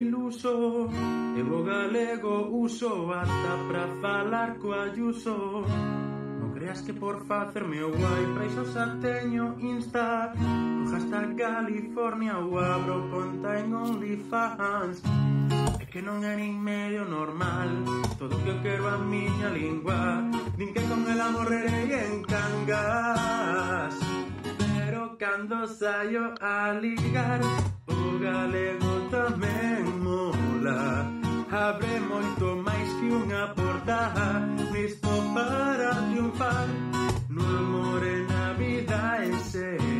iluso E o galego uso ata pra falar co Ayuso Non creas que por facerme o guai iso xa teño Insta O hashtag California o abro conta en OnlyFans É que non é nin medio normal Todo o que eu quero a miña lingua Din que con ela morrerei en cangas cando saio a ligar O galego tamén mola Abre moito máis que unha porta Nisto para triunfar No amor e na vida é ser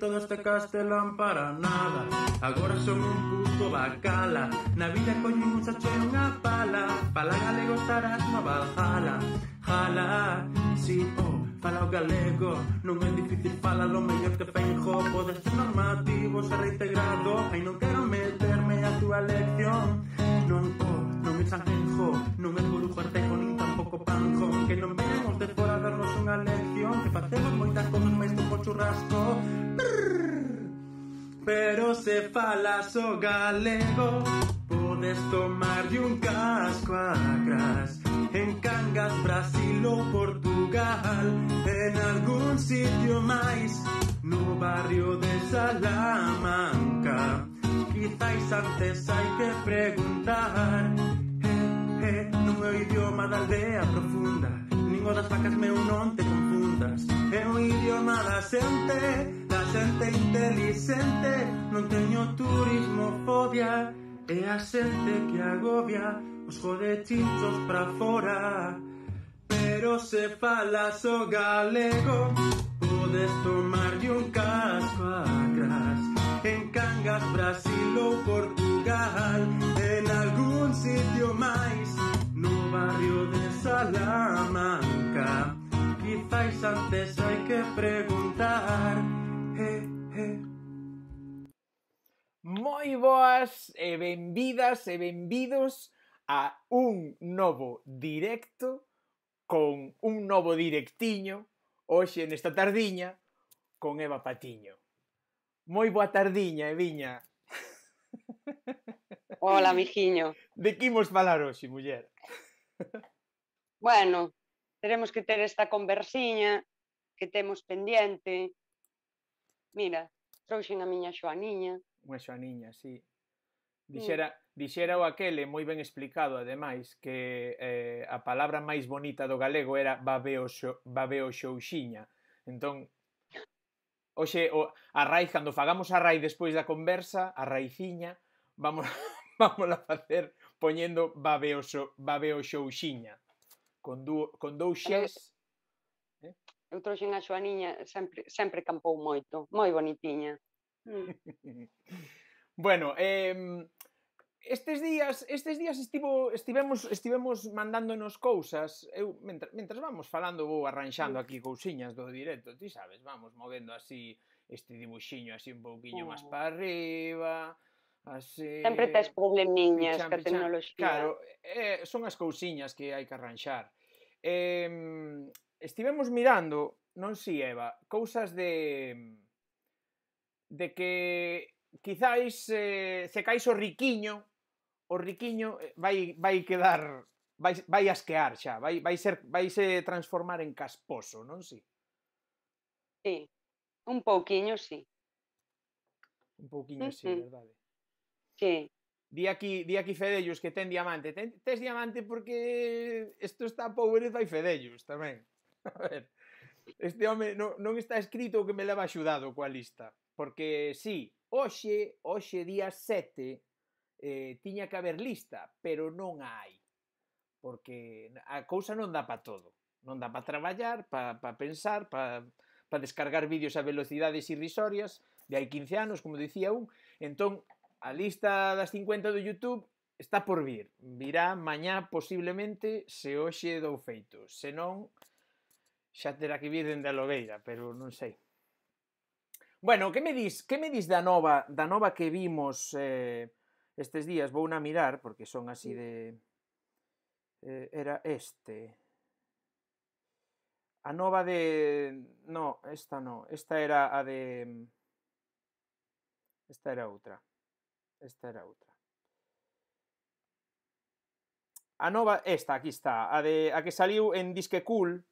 todo este castelán para nada Ahora son un puto bacala Na vida coño un muchacho y e una pala Pala galego estarás na bajala Jala, si, sí, oh Fala o galego, me es difícil para lo mejor que penjo Poder ser normativo, ser reintegrado Ay, no quiero meterme a tu lección No, oh, no me sanjenjo Non me burujo artejo, ni tampoco panjo Que no vemos de a darnos una lección Que facemos moitas un maestro pero se falazo galego, puedes tomar de un casco atrás. En Cangas, Brasil o Portugal, en algún sitio más, no barrio de Salamanca. Quizás antes hay que preguntar, eh, eh, no idioma de aldea profunda. Ninguna vacas me uno, te confundas. É un idioma da la gente inteligente. No teño turismofobia, é a gente que agobia os jodechitos para fora. Pero se falas o galego, tomar de un casco atrás. En Cangas, Brasil o Portugal, en algún sitio más barrio de Salamanca Quizáis antes hay que preguntar eh, eh. Moi boas e benvidas e benvidos a un novo directo con un novo directiño hoxe nesta tardiña con Eva Patiño. Moi boa tardiña, Eviña. Hola, mijiño. De que imos falar hoxe, muller? bueno, teremos que ter esta conversiña que temos pendiente. Mira, trouxen a miña xoaniña. Unha xoaniña, sí. Mm. Dixera, dixera o aquele moi ben explicado, ademais, que eh, a palabra máis bonita do galego era babeo, xo, babeo xouxiña. Entón, Oxe, o, a raíz, cando fagamos a raíz despois da conversa, a raiciña, vamos, vamos a facer poñendo babeoso, babeo xouxiña con, dúo, con dous xes eh, eh? Eu trouxen a niña sempre, sempre campou moito, moi bonitiña. Mm. bueno, eh, estes días, estes días estivo, estivemos, estivemos mandándonos cousas. Eu, mentre, mentre vamos falando, vou arranxando aquí cousiñas do directo, ti sabes, vamos movendo así este dibuxiño así un pouquiño oh. máis para arriba, Así, Sempre tes problemiñas pichan, ca tecnoloxía. Claro, eh, son as cousiñas que hai que arranxar. Eh, estivemos mirando, non si, Eva, cousas de de que quizáis eh, se caís o riquiño, o riquiño eh, vai vai quedar vai vai asquear xa, vai vai ser vai se transformar en casposo, non si? Sí, un pouquiño, sí. Un pouquiño, uh -huh. verdade. Sí. Di aquí, di aquí Fedellos que ten diamante. Ten, tes diamante porque isto está pobreza e Fedellos tamén. A ver. Este home non, non está escrito que me leva axudado coa lista. Porque sí, hoxe, hoxe día 7, eh, tiña que haber lista, pero non hai. Porque a cousa non dá para todo. Non dá para traballar, para pa pensar, para pa descargar vídeos a velocidades irrisorias, de hai 15 anos, como dicía un. Entón, A lista das 50 do YouTube está por vir. Virá mañá posiblemente se hoxe dou feito. Se non, xa terá que vir dende a Lobeira, pero non sei. Bueno, que me dis, que me dis da nova, da nova que vimos eh, estes días? Vou na mirar porque son así de eh, era este. A nova de no, esta no, esta era a de esta era outra esta era outra. A nova, esta, aquí está, a, de, a que saliu en Disque Cool,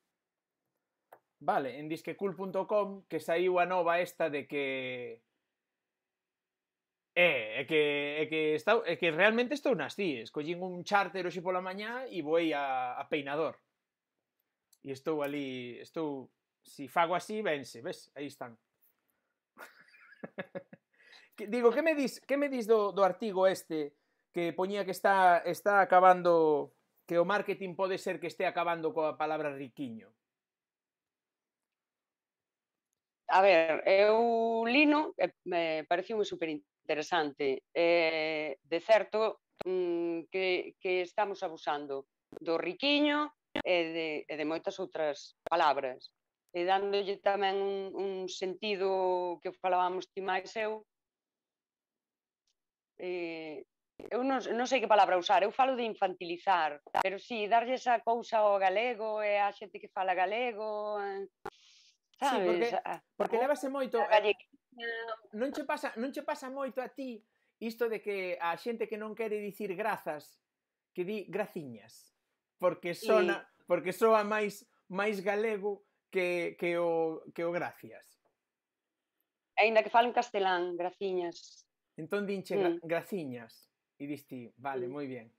vale, en disquecool.com, que saiu a nova esta de que É, eh, é que, é que, está, é que realmente estou nas tíes. Collín un charter hoxe pola mañá e voei a, a Peinador. E estou ali, estou... Si fago así, vense, ves? Aí están. que, digo, que me dis, que me dis do, do artigo este que poñía que está, está acabando que o marketing pode ser que este acabando coa palabra riquiño? A ver, eu lino, eh, me pareceu moi super interesante. Eh, de certo, mm, que, que estamos abusando do riquiño e de, e de moitas outras palabras. E dándolle tamén un, un sentido que falábamos ti máis eu, eh, eu non, non sei que palabra usar, eu falo de infantilizar, pero si, sí, darlle esa cousa ao galego e a xente que fala galego, eh, sabes? Sí, porque, porque levase moito... Eh, non che, pasa, non che pasa moito a ti isto de que a xente que non quere dicir grazas, que di graciñas, porque sona, sí. porque soa máis máis galego que, que, o, que o gracias. Ainda que falen castelán, graciñas. Entón dinche mm. graciñas e diste, vale, mm. moi bien.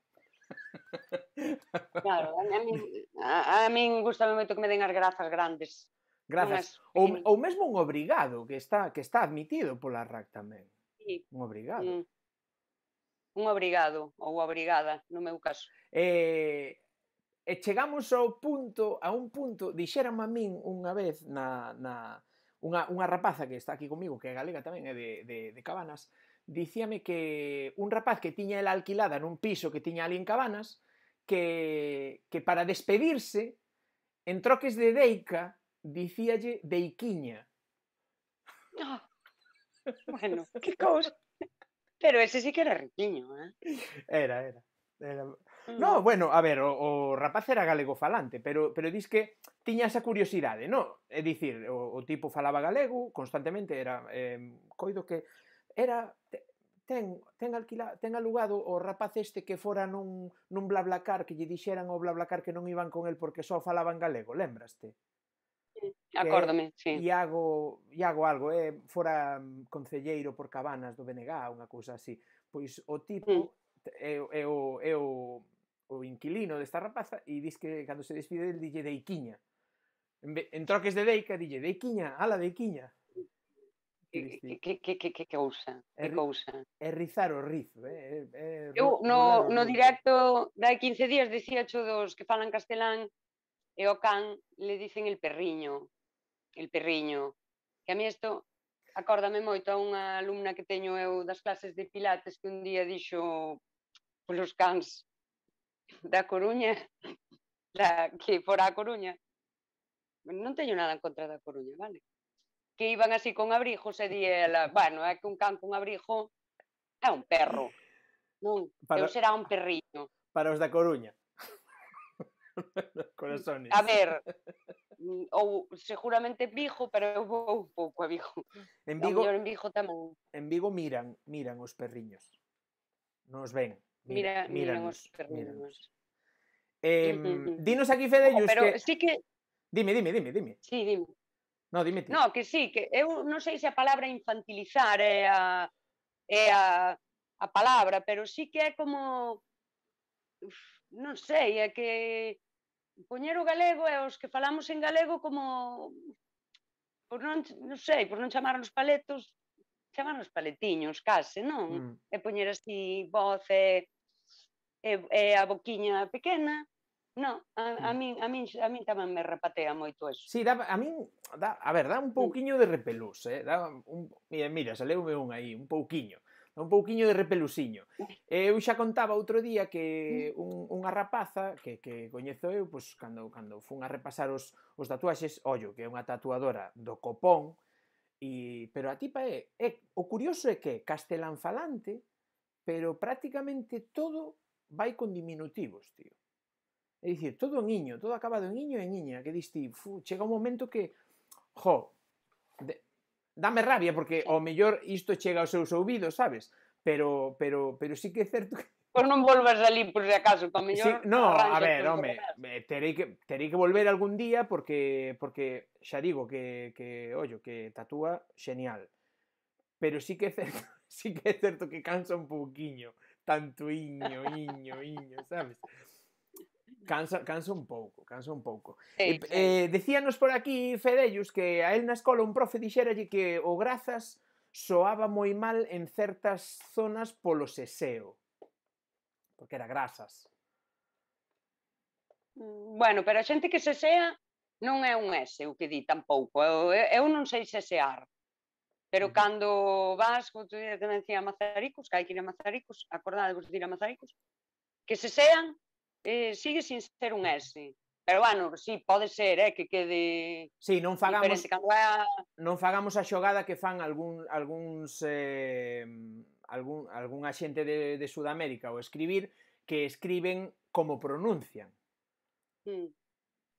Claro, a min, a, a min gusta moito que me den as grazas grandes. Grazas. Ou, ou mesmo un obrigado que está que está admitido pola RAC tamén. Sí. Un obrigado. Mm. Un obrigado ou obrigada, no meu caso. Eh, e chegamos ao punto, a un punto, dixeram a min unha vez na, na, unha, unha rapaza que está aquí comigo, que é galega tamén, é de, de, de Cabanas, dicíame que un rapaz que tiña el alquilada nun piso que tiña ali en Cabanas, que, que para despedirse, en troques de Deica, dicíalle Deiquiña. Oh, bueno, que cousa. Pero ese sí que era riquiño, eh? Era, era. era... Mm. No, bueno, a ver, o, o rapaz era galego falante, pero, pero dis que tiña esa curiosidade, no? É dicir, o, o tipo falaba galego constantemente, era eh, coido que era ten, ten, alquila, ten alugado o rapaz este que fora nun, nun BlaBlaCar que lle dixeran ao BlaBlaCar que non iban con el porque só falaban galego, lembraste? Acórdome, sí. Iago, Iago algo, eh, fora mm, concelleiro por Cabanas do BNG, unha cousa así. Pois o tipo mm. é, é, o, é o, o inquilino desta rapaza e diz que cando se despide del dille Deiquiña. En, en troques de Deica, dille Deiquiña, ala Deiquiña. Que, que, que, que, que cousa, que cousa. É rizar o rizo, eh? É, é, Eu no, no directo da 15 días dicía xo dos que falan castelán e o can le dicen el perriño, el perriño. Que a mí isto acórdame moito a unha alumna que teño eu das clases de pilates que un día dixo polos cans da Coruña, da, que fora a Coruña. Non teño nada en contra da Coruña, vale? que iban así con abrijos e di ela, bueno, é que un can con abrigo é un perro. Non, para, eu será un perriño. Para os da Coruña. Corazones. A ver, ou seguramente Vigo, pero eu vou un pouco a Vigo. En Vigo, en Vigo tamén. En Vigo miran, miran os perriños. Nos ven. Mira, miran, miran os perriños. Eh, dinos aquí, Fede, oh, pero que... sí que... Dime, dime, dime, dime. Sí, dime. No, dime ti. No, que sí, que eu non sei se a palabra infantilizar é a, é a, a palabra, pero sí que é como... Uf, non sei, é que poñer o galego é os que falamos en galego como por non, non sei, por non os paletos, os paletiños case, non? Mm. É poñer así voz e, e, e a boquiña pequena, No, a, a, min, a, min, a min tamén me repatea moito eso. Sí, da a min, da, a ver, dá un mm. pouquiño de repelús, eh? Dá un, mira, mira, saleume un aí, un pouquiño. Dá un pouquiño de repelusiño. Eh, eu xa contaba outro día que mm. un, unha rapaza que, que coñezo eu, pois, cando, cando fun a repasar os, os tatuaxes, ollo, que é unha tatuadora do copón, e, pero a tipa é, é, o curioso é que castelán falante, pero prácticamente todo vai con diminutivos, tío. É todo niño, todo acabado niño y e niña, que diste, llega un momento que, jo, dame rabia, porque o mellor esto llega aos seus ouvidos, sabes? Pero, pero, pero sí que es cierto que no no non salir por si acaso, que mellor... no, a ver, hombre eh, terei que, terei que volver algún día porque, porque xa digo que, que ollo, que tatúa genial Pero sí que é certo, sí que es cierto que cansa un pouquiño, tanto niño, niño, niño sabes? Cansa, cansa un pouco, cansa un pouco. Sí, eh, sí. eh, decíanos por aquí, Fedellus, que a él na escola un profe dixéralle que o grazas soaba moi mal en certas zonas polo seseo. Porque era grasas. Mm, bueno, pero a xente que sesea non é un S o que di tampouco. Eu, eu non sei sesear. Pero uh cando vas, como tú dices, que me decía Mazaricos, que hai que ir a Mazaricos, vos de ir a Mazaricos, que sesean eh, sigue sin ser un S. Pero bueno, sí, pode ser, eh, que quede Sí, non fagamos cando a... non fagamos a xogada que fan algún algúns eh, algún algún axente de de Sudamérica ou escribir que escriben como pronuncian. Mm.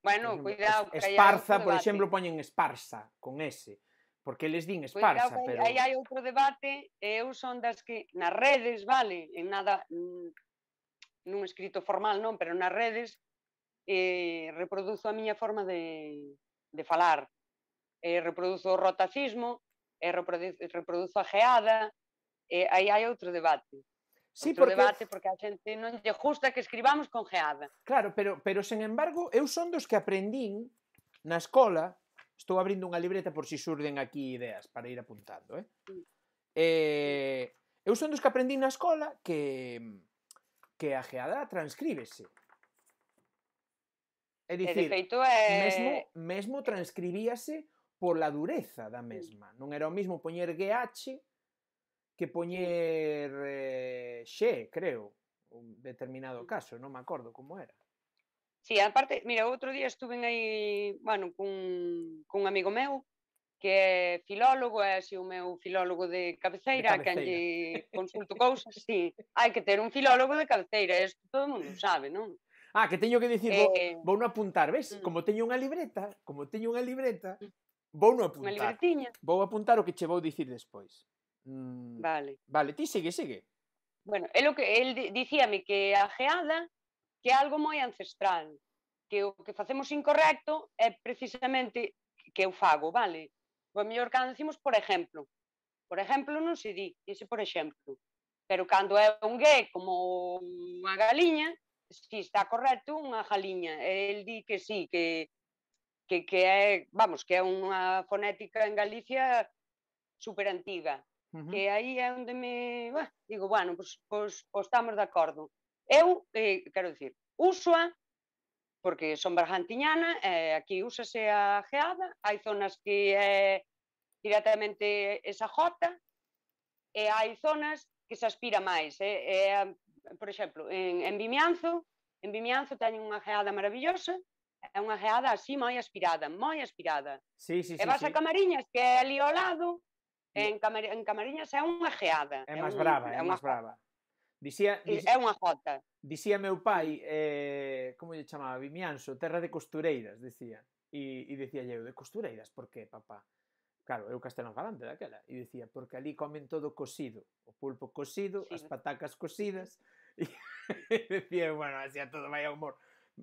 Bueno, por cuidado que Esparza, por exemplo, poñen Esparza con S, porque eles din Esparza, cuidado, pero aí hai outro debate, eu son das que nas redes, vale, en nada mm, nun escrito formal non, pero nas redes eh, reproduzo a miña forma de, de falar. Eh, reproduzo o rotacismo, eh, reproduzo, reproduzo a geada, eh, aí hai outro debate. Sí, outro porque... debate porque a xente non lle gusta que escribamos con geada. Claro, pero, pero sen embargo, eu son dos que aprendín na escola, estou abrindo unha libreta por si surden aquí ideas para ir apuntando, eh? Sí. Eh, eu son dos que aprendín na escola que que a geada transcríbese. É dicir, de feito, é... mesmo, mesmo transcribíase pola dureza da mesma. Non era o mesmo poñer GH que poñer eh, X, creo, un determinado mm. caso, non me acordo como era. Sí, aparte, mira, outro día estuve aí, bueno, cun, cun amigo meu, que é filólogo, é así o meu filólogo de cabeceira, de cabeceira. que lle consulto cousas, sí. Hai que ter un filólogo de cabeceira, isto todo mundo sabe, non? Ah, que teño que dicir, eh, vou, vou no apuntar, ves? Mm. Como teño unha libreta, como teño unha libreta, vou no apuntar. Unha libretiña. Vou apuntar o que che vou dicir despois. Mm, vale. Vale, ti sigue, sigue. Bueno, é o que el dicíame que a geada que é algo moi ancestral, que o que facemos incorrecto é precisamente que eu fago, vale? O mellor cando decimos por exemplo. Por exemplo non se di, ese por exemplo. Pero cando é un gué como unha galiña, si está correcto, unha galiña. El di que sí, que, que, que é, vamos, que é unha fonética en Galicia super antiga. Uh -huh. Que aí é onde me, bah, digo, bueno, pois, pois, pues, estamos de acordo. Eu, eh, quero dicir, uso porque son bergantiñana, eh, aquí úsase a geada, hai zonas que é eh, directamente esa jota, e hai zonas que se aspira máis. Eh? eh por exemplo, en, en Vimianzo, en Vimianzo teñen unha geada maravillosa, é unha geada así moi aspirada, moi aspirada. Sí, sí, sí, e vas sí. a Camariñas, que é ali ao lado, en, Camari en Camariñas é unha geada. É máis un, brava, é, é máis brava. Dicía, dixía, é unha jota. Dicía meu pai, eh, como lle chamaba, Vimianso, terra de costureiras, dicía. E, e dicía eu, de costureiras, por que, papá? Claro, eu castelán falante daquela. E dicía, porque ali comen todo cosido. O pulpo cosido, sí. as patacas cosidas. E, e dicía, bueno, así a todo vai ao humor.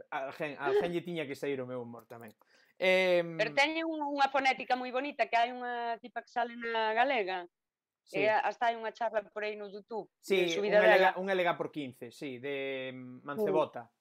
A gen, a gen lle tiña que sair o meu humor tamén. Eh, Pero teñen unha fonética moi bonita que hai unha tipa que sale na galega Sí. E hasta hai unha charla por aí no YouTube. Sí, subida unha, elega, unha lega por 15, sí, de Mancebota. Sí. Mm.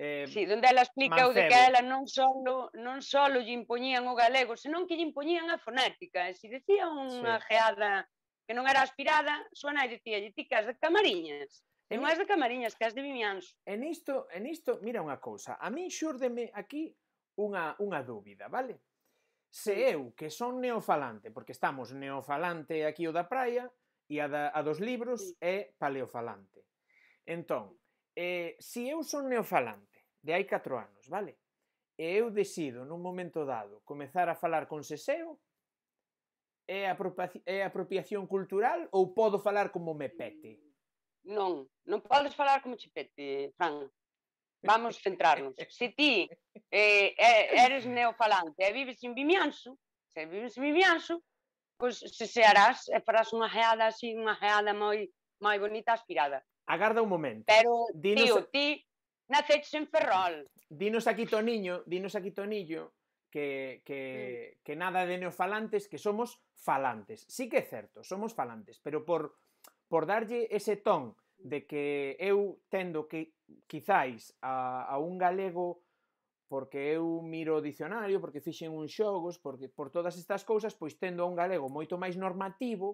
Eh, sí, donde ela explica o de que ela non solo non solo lle impoñían o galego, senón que lle impoñían a fonética. E se dicía unha sí. geada que non era aspirada, súa nai dicía, lle ti que de camariñas. E non as de camariñas, que as de Vimianzo. En isto, en isto, mira unha cousa, a min xurdeme aquí unha, unha dúbida, vale? Se eu, que son neofalante, porque estamos neofalante aquí o da praia, e a, da, a dos libros é paleofalante. Entón, eh, se eu son neofalante, de hai 4 anos, vale? E eu decido, nun momento dado, comezar a falar con seseo, é, é apropiación cultural ou podo falar como me pete? Mm, non, non podes falar como che pete, Fran. Vamos centrarnos. Se ti eh, eres neofalante e vives en Vimianzo, se vives en Vimianzo, pois se searás e farás unha geada así, unha geada moi moi bonita aspirada. Agarda un momento. Pero, dinos... tío, ti naceches en Ferrol. Dinos aquí, Toniño, dinos aquí, Tonillo, que, que, sí. Mm. que nada de neofalantes, que somos falantes. Sí que é certo, somos falantes, pero por, por darlle ese ton de que eu tendo que quizáis a, a un galego porque eu miro o dicionario, porque fixen uns xogos, porque por todas estas cousas, pois tendo a un galego moito máis normativo,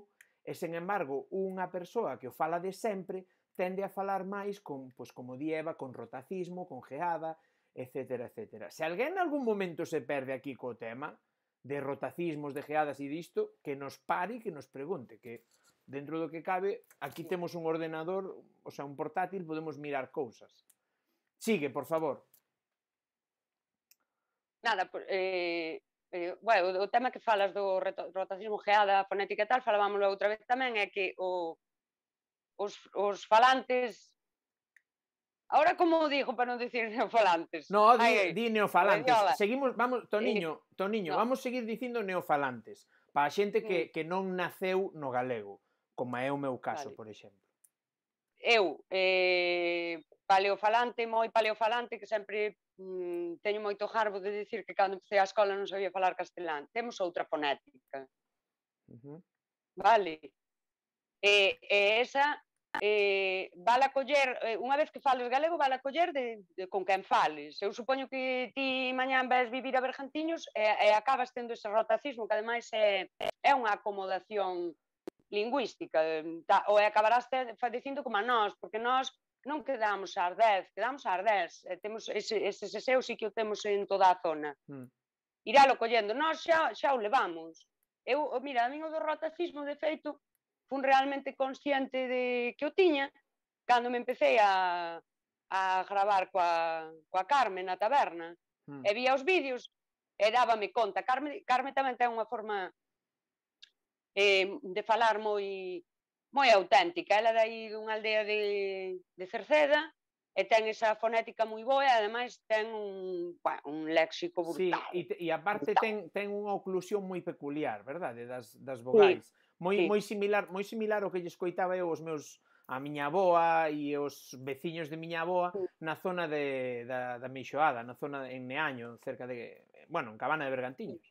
e sen embargo, unha persoa que o fala de sempre tende a falar máis con, pois, como dieva, con rotacismo, con geada, etc. etc. Se alguén en algún momento se perde aquí co tema de rotacismos, de geadas e disto, que nos pare e que nos pregunte, que dentro do que cabe, aquí temos un ordenador, o sea, un portátil, podemos mirar cousas. Sigue, por favor. Nada, eh, eh, bueno, o tema que falas do rotacismo geada, fonética e tal, falábamos outra vez tamén, é que o, os, os falantes Ahora como digo para non dicir neofalantes? No, di, ay, di neofalantes. Ay, Seguimos, vamos, Toniño, eh, Toniño, no. vamos seguir dicindo neofalantes para a xente que, mm. que non naceu no galego como é o meu caso, vale. por exemplo. Eu, eh, paleofalante, moi paleofalante, que sempre mm, teño moito jarbo de dicir que cando empecé a escola non sabía falar castelán. Temos outra fonética. Uh -huh. Vale. E, e esa eh, vale a coller, eh, unha vez que fales galego, vale a coller de, de, con quen fales. Eu supoño que ti mañán vais vivir a Bergantiños e, e acabas tendo ese rotacismo, que ademais é, é unha acomodación lingüística, ta, ou acabarás dicindo como a nós, porque nós non quedamos ás 10, quedamos ás 10, e temos ese, ese seu sí que o temos en toda a zona. Mm. Irálo collendo, nós xa, xa o levamos. Eu, mira, a min o do rotacismo, de feito, fun realmente consciente de que o tiña cando me empecé a, a gravar coa, coa Carmen na taberna mm. e vía os vídeos e dábame conta. Carmen, Carmen tamén ten unha forma eh, de falar moi moi auténtica. Ela aí dunha aldea de, de Cerceda e ten esa fonética moi boa e ademais ten un, bueno, un léxico brutal. Sí, e, e aparte brutal. ten, ten unha oclusión moi peculiar, verdade, das, das vogais. Sí, moi, sí. moi similar moi similar ao que lle escoitaba eu os meus a miña aboa e os veciños de miña aboa na zona de, da, da Meixoada, na zona en Neaño, cerca de, bueno, en Cabana de Bergantiños.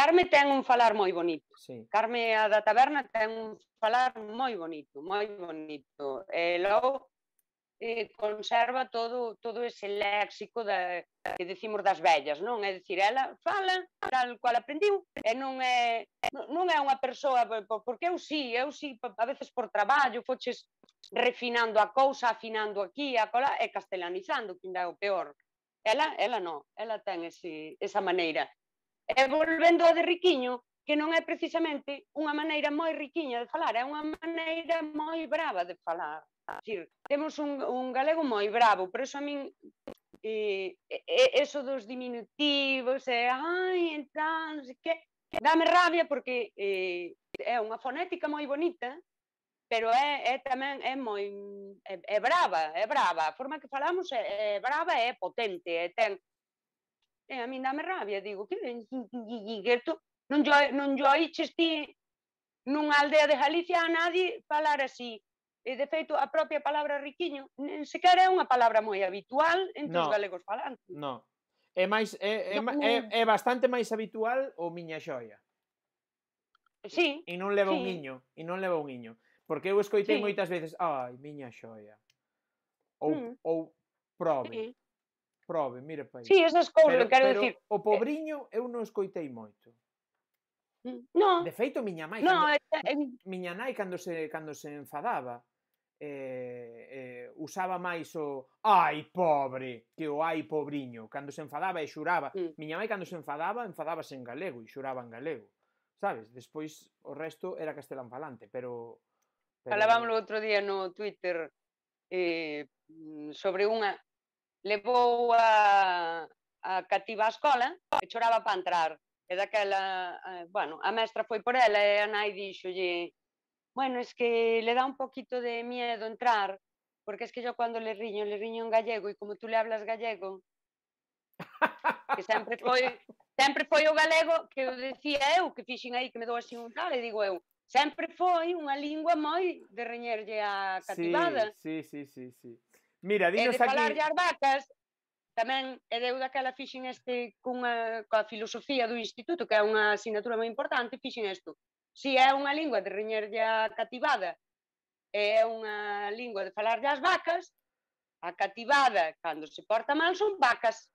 Carme ten un falar moi bonito. Sí. Carme a da taberna ten un falar moi bonito, moi bonito. E logo eh, conserva todo todo ese léxico da, que decimos das vellas, non? É dicir, ela fala tal cual aprendiu, e non é non é unha persoa, porque eu sí, eu sí, a veces por traballo, foches refinando a cousa, afinando aquí, a cola, e castelanizando, que ainda é o peor. Ela, ela non, ela ten ese, esa maneira E volvendo a de Riquiño, que non é precisamente unha maneira moi riquiña de falar, é unha maneira moi brava de falar. Decir, temos un, un galego moi bravo, por eso a min e, e, eso dos diminutivos, e ai, entón, que... Dame rabia porque e, é unha fonética moi bonita, pero é, é tamén é moi é, é brava, é brava. A forma que falamos é, é brava e é potente, e ten E eh, a min dame rabia, digo, que isto non yo, non yo aí chistí nunha aldea de Galicia a nadie falar así. E, de feito, a propia palabra riquiño nen sequera é unha palabra moi habitual entre no. os galegos falantes. No. É máis é, é, é, é bastante máis habitual o miña xoia. Sí. E non leva sí. un niño, e non leva un niño, porque eu escoitei sí. moitas veces, ai, miña xoia. Ou mm. ou prove. Sí. Probe, mira para Sí, esas cousas, pero, quero pero decir. O eh pobriño eu non escoitei moito. Mm, no. De feito, miña mãe... no, cando, eh, eh miña nai cando se cando se enfadaba, eh, eh, usaba máis o ai pobre que o ai pobriño cando se enfadaba e xuraba mm. miña mãe cando se enfadaba enfadábase en galego e xuraba en galego sabes despois o resto era castelán falante pero, pero... falábamos outro día no Twitter eh, mm, sobre unha levou a, a cativa á escola e choraba para entrar. E daquela, eh, bueno, a mestra foi por ela e a nai dixolle bueno, es que le dá un poquito de miedo entrar, porque es que yo cuando le riño, le riño en gallego e como tú le hablas gallego, que sempre foi sempre foi o galego que eu decía eu, que fixen aí, que me dou así un tal, e digo eu, sempre foi unha lingua moi de reñerlle a cativada. Sí, sí, sí, sí. Mira, dinos e de falar aquí... as vacas, tamén e eu daquela fixen este cunha coa filosofía do instituto, que é unha asignatura moi importante, fixen isto. Si é unha lingua de riñerlla cativada, é unha lingua de falar as vacas, a cativada, cando se porta mal, son vacas.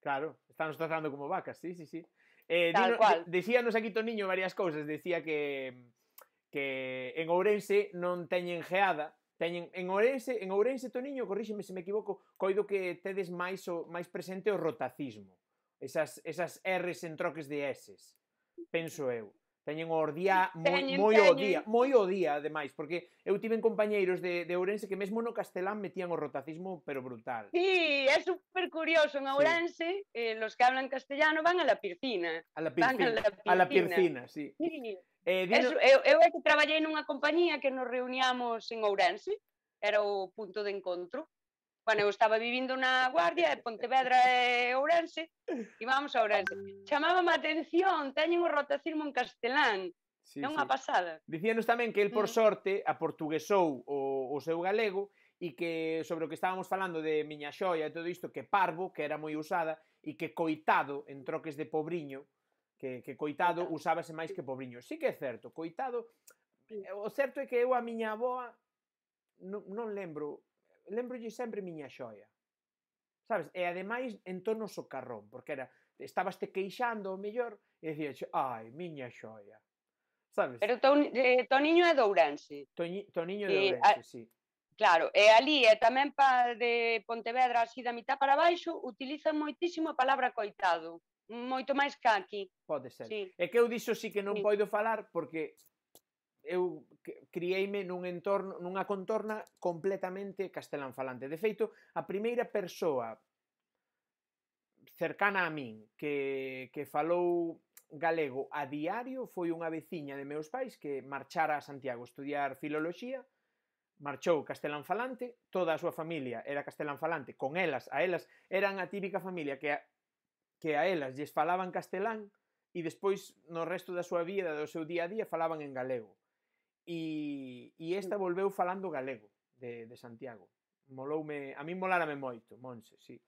Claro, están tratando como vacas, sí, sí, sí. Eh, Tal dino, cual. Decíanos aquí Toniño varias cousas, decía que que en Ourense non teñen geada, Teñen en Ourense, en Ourense Toniño, corríxeme se me equivoco, coido que tedes máis o máis presente o rotacismo. Esas esas Rs en troques de Ss. Penso eu. Teñen o día moi, moi o día, moi o día ademais, porque eu tiven compañeiros de, de Ourense que mesmo no castelán metían o rotacismo, pero brutal. Sí, é super curioso en Ourense, sí. eh, los que hablan castellano van a la piscina. A la piscina, a la piscina, si. sí. sí. Eh, dino... Eso, eu, eu é que traballei nunha compañía que nos reuníamos en Ourense, era o punto de encontro. Bueno, eu estaba vivindo na Guardia, e Pontevedra e Ourense, e vamos a Ourense. Chamábame a atención, teñen o rotacismo en castelán. Sí, é unha sí. pasada. Dicíanos tamén que el, por mm. sorte, aportuguesou o, o seu galego e que sobre o que estábamos falando de miña xoia e todo isto, que parvo, que era moi usada, e que coitado en troques de pobriño, que, que Coitado usábase máis que Pobriño. Sí que é certo, Coitado... Eh, o certo é que eu a miña aboa non, non lembro, lembrolle sempre miña xoia. Sabes? E ademais en tono socarrón, porque era estabas te queixando o mellor e dicías, ai, miña xoia. Sabes? Pero to, eh, niño é de Ourense. to niño é de Ourense, si. sí. Claro, e ali e tamén pa de Pontevedra así da mitad para baixo utilizan moitísimo a palabra coitado moito máis que aquí. Pode ser. Sí. É que eu dixo sí que non sí. poido falar porque eu crieime nun entorno, nunha contorna completamente castelán falante. De feito, a primeira persoa cercana a min que, que falou galego a diario foi unha veciña de meus pais que marchara a Santiago a estudiar filoloxía, marchou castelán falante, toda a súa familia era castelán falante, con elas, a elas eran a típica familia que que a elas lles falaban castelán e despois no resto da súa vida, do seu día a día, falaban en galego. E, e esta mm. volveu falando galego de, de Santiago. Moloume, a mí molárame moito, Monse, sí.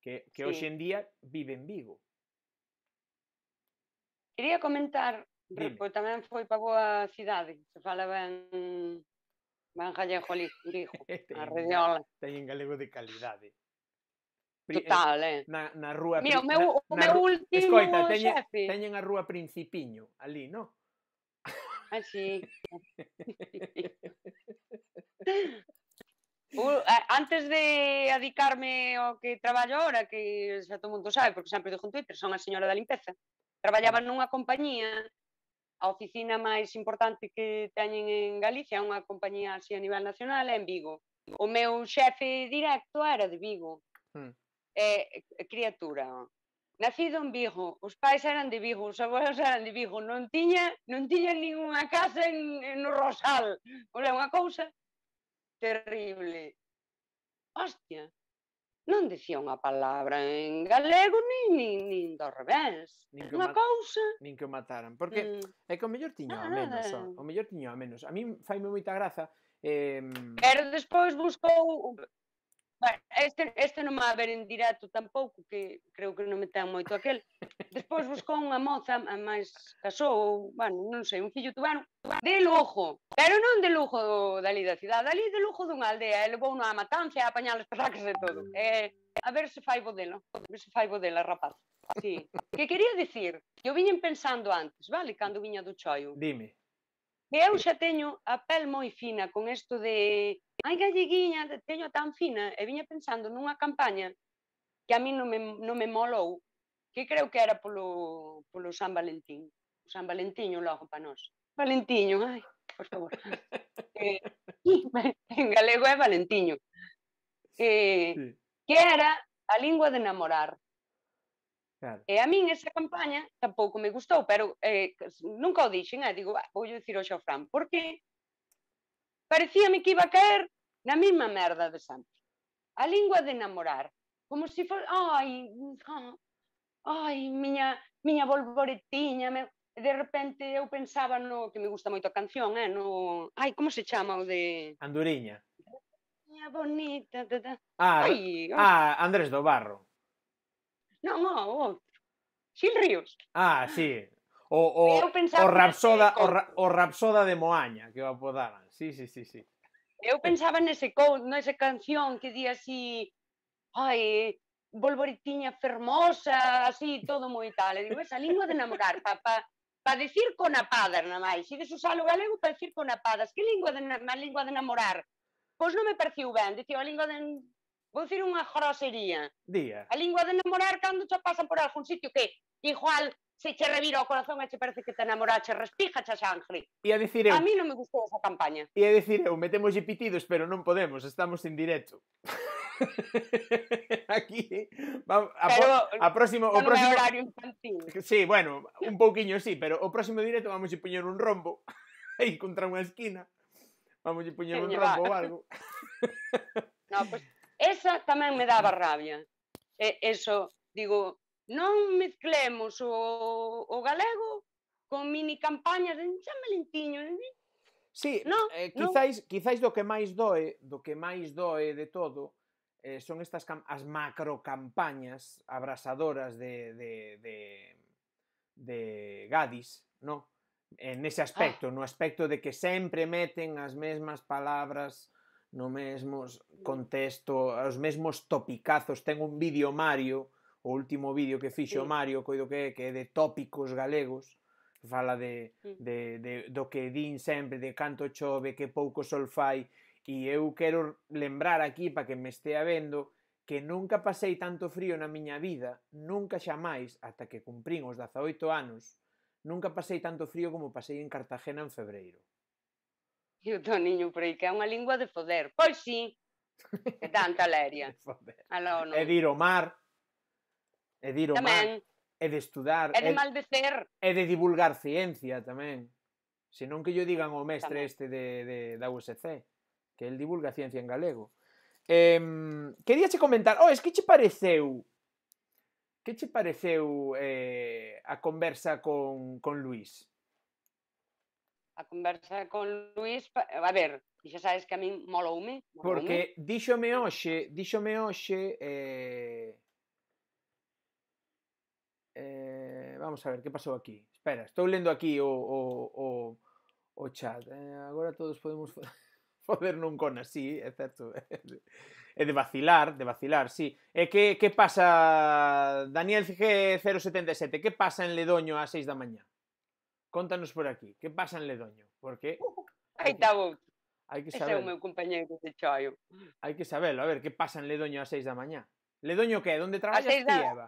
Que, que sí. hoxe en día vive en Vigo. Quería comentar, porque tamén foi para boa cidade, se fala ben Van Gallego Lijo, a Rediola. Ten galego de calidade. Total, eh. Na, na rúa... Mira, o meu, na, o meu rúa, último escoita, teñen, xefe. Teñen a rúa Principiño, ali, no? Así. Ah, uh, antes de adicarme ao que traballo ahora, que xa todo mundo sabe, porque sempre dixo en Twitter, son a señora da limpeza, traballaba mm. nunha compañía, a oficina máis importante que teñen en Galicia, unha compañía así a nivel nacional, é en Vigo. O meu xefe directo era de Vigo. Hmm eh, criatura. Nacido en Vigo, os pais eran de Vigo, os avós eran de Vigo, non tiña, non tiña ninguna casa en, en no Rosal. Ola, unha cousa terrible. Hostia, non dicía unha palabra en galego nin, nin, nin do revés. Nin que unha cousa... Nin que o mataran, porque mm. é que o mellor tiña ah, a menos, o, o mellor tiña a menos. A mí faime moita graza... Eh... Pero despois buscou este, este non a ver en directo tampouco, que creo que non me ten moito aquel. Despois buscou unha moza, a máis casou, ou, bueno, non sei, un fillo tubano, de lujo, pero non de lujo dali da cidade, dali de lujo dunha aldea, e levou unha matanza a apañar as perracas de todo. Eh, a ver se fai bodelo, a ver se fai bodela, rapaz. Sí. Que quería dicir, que eu viñen pensando antes, vale, cando viña do choio. Dime E eu xa teño a pel moi fina con isto de ai galleguiña, teño tan fina, e viña pensando nunha campaña que a mí non me, non me molou, que creo que era polo, polo San Valentín. O San Valentiño logo para nós. Valentiño, ai, por favor. eh, en galego é Valentiño. Eh, sí. Que era a lingua de namorar. Claro. E a min esa campaña tampouco me gustou, pero eh, nunca o dixen, eh? digo, vou yo dicir hoxe ao Fran, porque parecíame que iba a caer na mesma merda de sempre. A lingua de enamorar, como se si for, ai, ai, miña, miña bolboretiña, me... de repente eu pensaba no que me gusta moito a canción, eh, no, ai, como se chama o de Anduriña. Bonita, da, Ah, ai, ah, oh. Andrés do Barro non, o outro. Oh, Xil Ríos. Ah, sí. O, o, o Rapsoda, o, ra, o Rapsoda de Moaña, que o apodaban. Sí, sí, sí, sí. Eu pensaba nese, nese canción que di así, ai, bolboritiña fermosa, así, todo moi tal. E digo, esa lingua de namorar, pa, pa, pa decir con apadas, na máis. des de usalo galego pa decir con apadas. Que lingua de, na, lingua de namorar? Pois non me pareciu ben. Dicía, a lingua de Vou dicir unha grosería. Día. A lingua de namorar cando che pasan por algún sitio que igual se che revira o corazón e che parece que te namorache, respija xa xangri. E a dicir eu... A mí non me gustou esa campaña. E a dicir eu, metemos pitidos, pero non podemos, estamos en directo. aquí vamos, a, pero, a próximo o próximo horario infantil. Sí, bueno, un pouquiño sí, pero o próximo directo vamos a poñer un rombo aí contra unha esquina. Vamos a poñer un rombo ou algo. no, pues Esa tamén me daba rabia. E, eso, digo, non mezclemos o, o galego con mini campañas de me lentiño, Sí, no, eh, quizáis, no. quizáis do que máis doe, do que máis doe de todo, eh, son estas as macro campañas abrasadoras de, de, de, de Gadis, no? Eh, nese ah. aspecto, ah. no aspecto de que sempre meten as mesmas palabras no mesmo contexto, os mesmos topicazos. Ten un vídeo Mario, o último vídeo que fixo sí. Mario, coido que é que é de tópicos galegos, fala de, de, de, do que din sempre, de canto chove, que pouco sol fai, e eu quero lembrar aquí para que me estea vendo que nunca pasei tanto frío na miña vida, nunca xa máis, ata que cumprín os 18 anos, nunca pasei tanto frío como pasei en Cartagena en febreiro. E o Toniño por aí, que é unha lingua de foder. Pois sí, que tanta leria. Aló, non. É dir o mar. É dir o tamén. mar. É de estudar. É de maldecer. É de divulgar ciencia tamén. Se non que yo digan o mestre tamén. este de, de, da USC, que el divulga ciencia en galego. Eh, queríache comentar, oh, es que che pareceu que che pareceu eh, a conversa con, con Luís? a conversa con Luis, a ver, xa sabes que a min moloume. moloume. Porque díxome hoxe, díxome hoxe, eh... eh, vamos a ver, que pasou aquí? Espera, estou lendo aquí o, o, o, o chat. Eh, agora todos podemos poder nun con así, é certo. É de vacilar, de vacilar, sí. E que, que pasa, Daniel G077, que pasa en Ledoño ás 6 da mañá? Contanos por aquí, que pasa en Ledoño? Porque Aí está outro. Hai que saber. Ese é o meu compañeiro de choio. Hai que sabelo, a ver, que pasa en Ledoño ás 6 da mañá? Ledoño que? Donde traballas ti, da... Eva?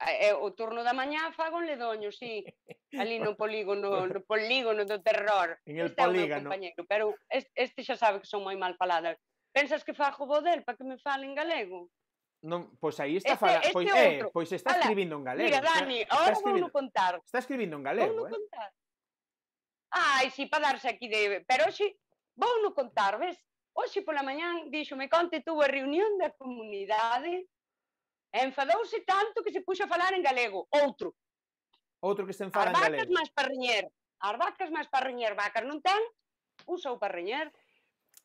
É, eh, eh, o turno da mañá fago en Ledoño, sí. Ali no polígono, no polígono do terror. En el este polígono. compañeiro, pero este, este xa sabe que son moi mal faladas. Pensas que fago bo del para que me falen galego? Non, pois aí está este, fala, este pois, outro. eh, pois está Ala, escribindo en galego. Mira, Dani, está, ahora vou contar. Está escribindo en galego, vou eh. contar. Ai, si para darse aquí de, pero hoxe vou no contar, ves? Hoxe pola mañán díxome Conte tuvo a reunión da comunidade enfadouse tanto que se puxo a falar en galego, outro. Outro que se enfada en galego. As vacas máis parriñer, as vacas máis parriñer, vacas non ten, usou parriñer.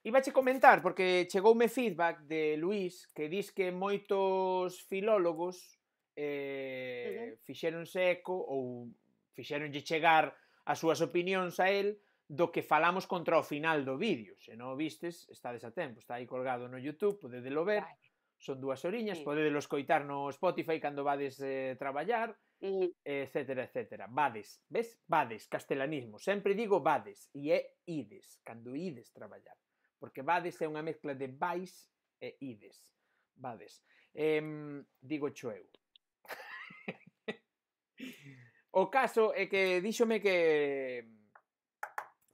Iba che comentar, porque chegoume feedback de Luís que dis que moitos filólogos eh, fixeron eco ou fixéronlle chegar as súas opinións a el do que falamos contra o final do vídeo. Se non o vistes, está a tempo, está aí colgado no YouTube, podedelo ver. Vale son dúas oriñas, sí. podedelo escoitar no Spotify cando vades eh, traballar, sí. etcétera, etcétera. Vades, ves? Vades, castelanismo. Sempre digo vades, e é ides, cando ides traballar porque Vades é unha mezcla de vais e ides. Vades. Eh, digo cho eu. o caso é que díxome que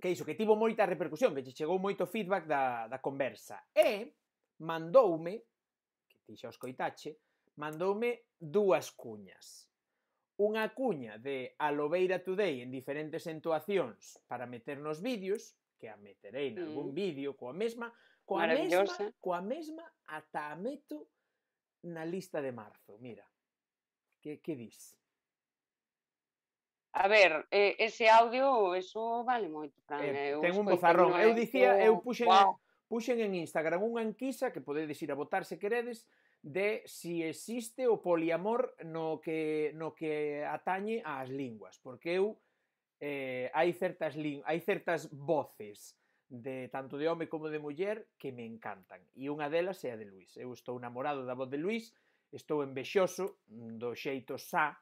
que iso, que tivo moita repercusión, que lle chegou moito feedback da, da conversa. E mandoume, que ti xa os coitache, mandoume dúas cuñas. Unha cuña de Alobeira Today en diferentes entoacións para meter nos vídeos, que a meterei en algún mm. vídeo coa mesma, coa mesma, coa mesma ata a meto na lista de marzo, mira. Que que dis? A ver, eh, ese audio, eso vale moito, Fran. Eh, ten un bozarrón. Eu dicía, eu puxen, wow. puxen en Instagram unha enquisa que podedes ir a votar se queredes, de si existe o poliamor no que, no que atañe ás linguas, porque eu eh, hai certas lin, hai certas voces de tanto de home como de muller que me encantan. E unha delas é a de Luis. Eu estou enamorado da voz de Luis, estou envexoso do xeito sa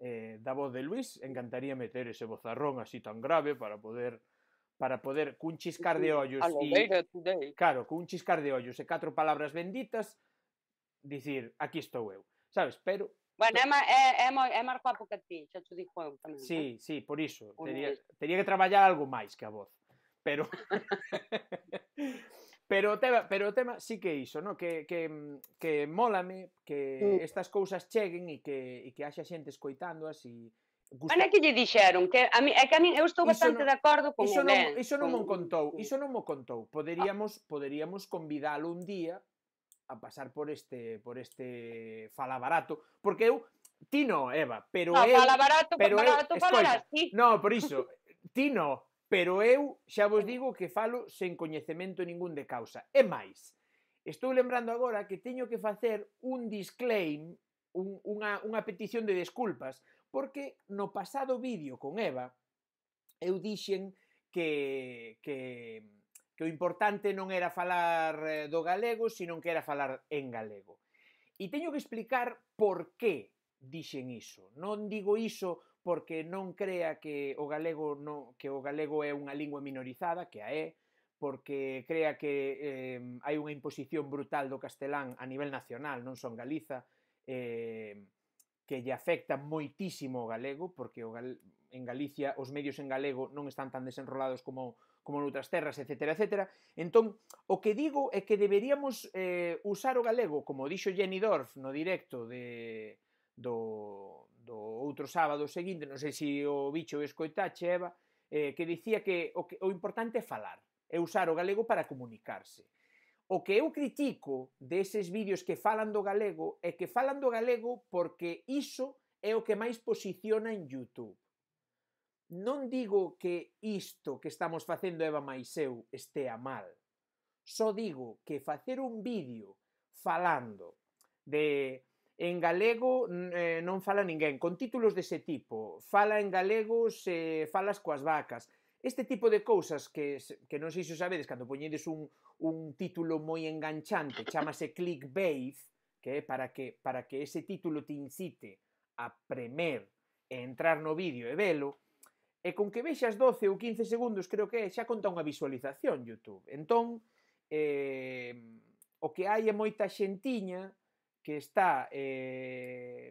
eh, da voz de Luis. Encantaría meter ese vozarrón así tan grave para poder para poder cun chiscar de ollos e, claro, cun chiscar de ollos e catro palabras benditas dicir, aquí estou eu. Sabes, pero Bueno, é, é, é, é marcó porque ti, xa te dixo eu tamén. Sí, eh? sí, por iso. tería, tería que traballar algo máis que a voz. Pero... pero o tema, pero o tema sí que é iso, no? que, que, que mólame que sí. Mm. estas cousas cheguen e que, e que haxa xente escoitándoas e, Gusta... é que lle dixeron que a mí, é que a mí eu estou bastante no, de acordo con iso non, iso non con... mo contou, iso non mo contou. Poderíamos ah. poderíamos convidalo un día a pasar por este por este fala barato, porque eu ti no, Eva, pero no, eu fala barato, pero eu, barato eu, falarás, sí. No, por iso, ti no, pero eu xa vos digo que falo sen coñecemento ningún de causa. É máis, estou lembrando agora que teño que facer un disclaim, un, unha, unha petición de desculpas, porque no pasado vídeo con Eva eu dixen que, que que o importante non era falar eh, do galego, sino que era falar en galego. E teño que explicar por que dixen iso. Non digo iso porque non crea que o galego no, que o galego é unha lingua minorizada, que a é, porque crea que eh, hai unha imposición brutal do castelán a nivel nacional, non son Galiza, eh, que lle afecta moitísimo o galego, porque o gal en Galicia os medios en galego non están tan desenrolados como como noutras terras, etc. etc. Entón, o que digo é que deberíamos eh, usar o galego, como dixo Jenny Dorf no directo de, do, do outro sábado seguinte, non sei se o bicho escoitache, Eva, eh, que dicía que o, que o importante é falar, é usar o galego para comunicarse. O que eu critico deses vídeos que falan do galego é que falan do galego porque iso é o que máis posiciona en YouTube. Non digo que isto que estamos facendo Eva Maiseu estea mal. Só digo que facer un vídeo falando de en galego eh, non fala ninguén, con títulos dese tipo, fala en galego se falas coas vacas, este tipo de cousas que, que non sei se sabedes, cando poñedes un, un título moi enganchante, chamase clickbait, que é para que, para que ese título te incite a premer e entrar no vídeo e velo, E con que vexas 12 ou 15 segundos, creo que xa conta unha visualización YouTube. Entón, eh, o que hai é moita xentiña que está eh,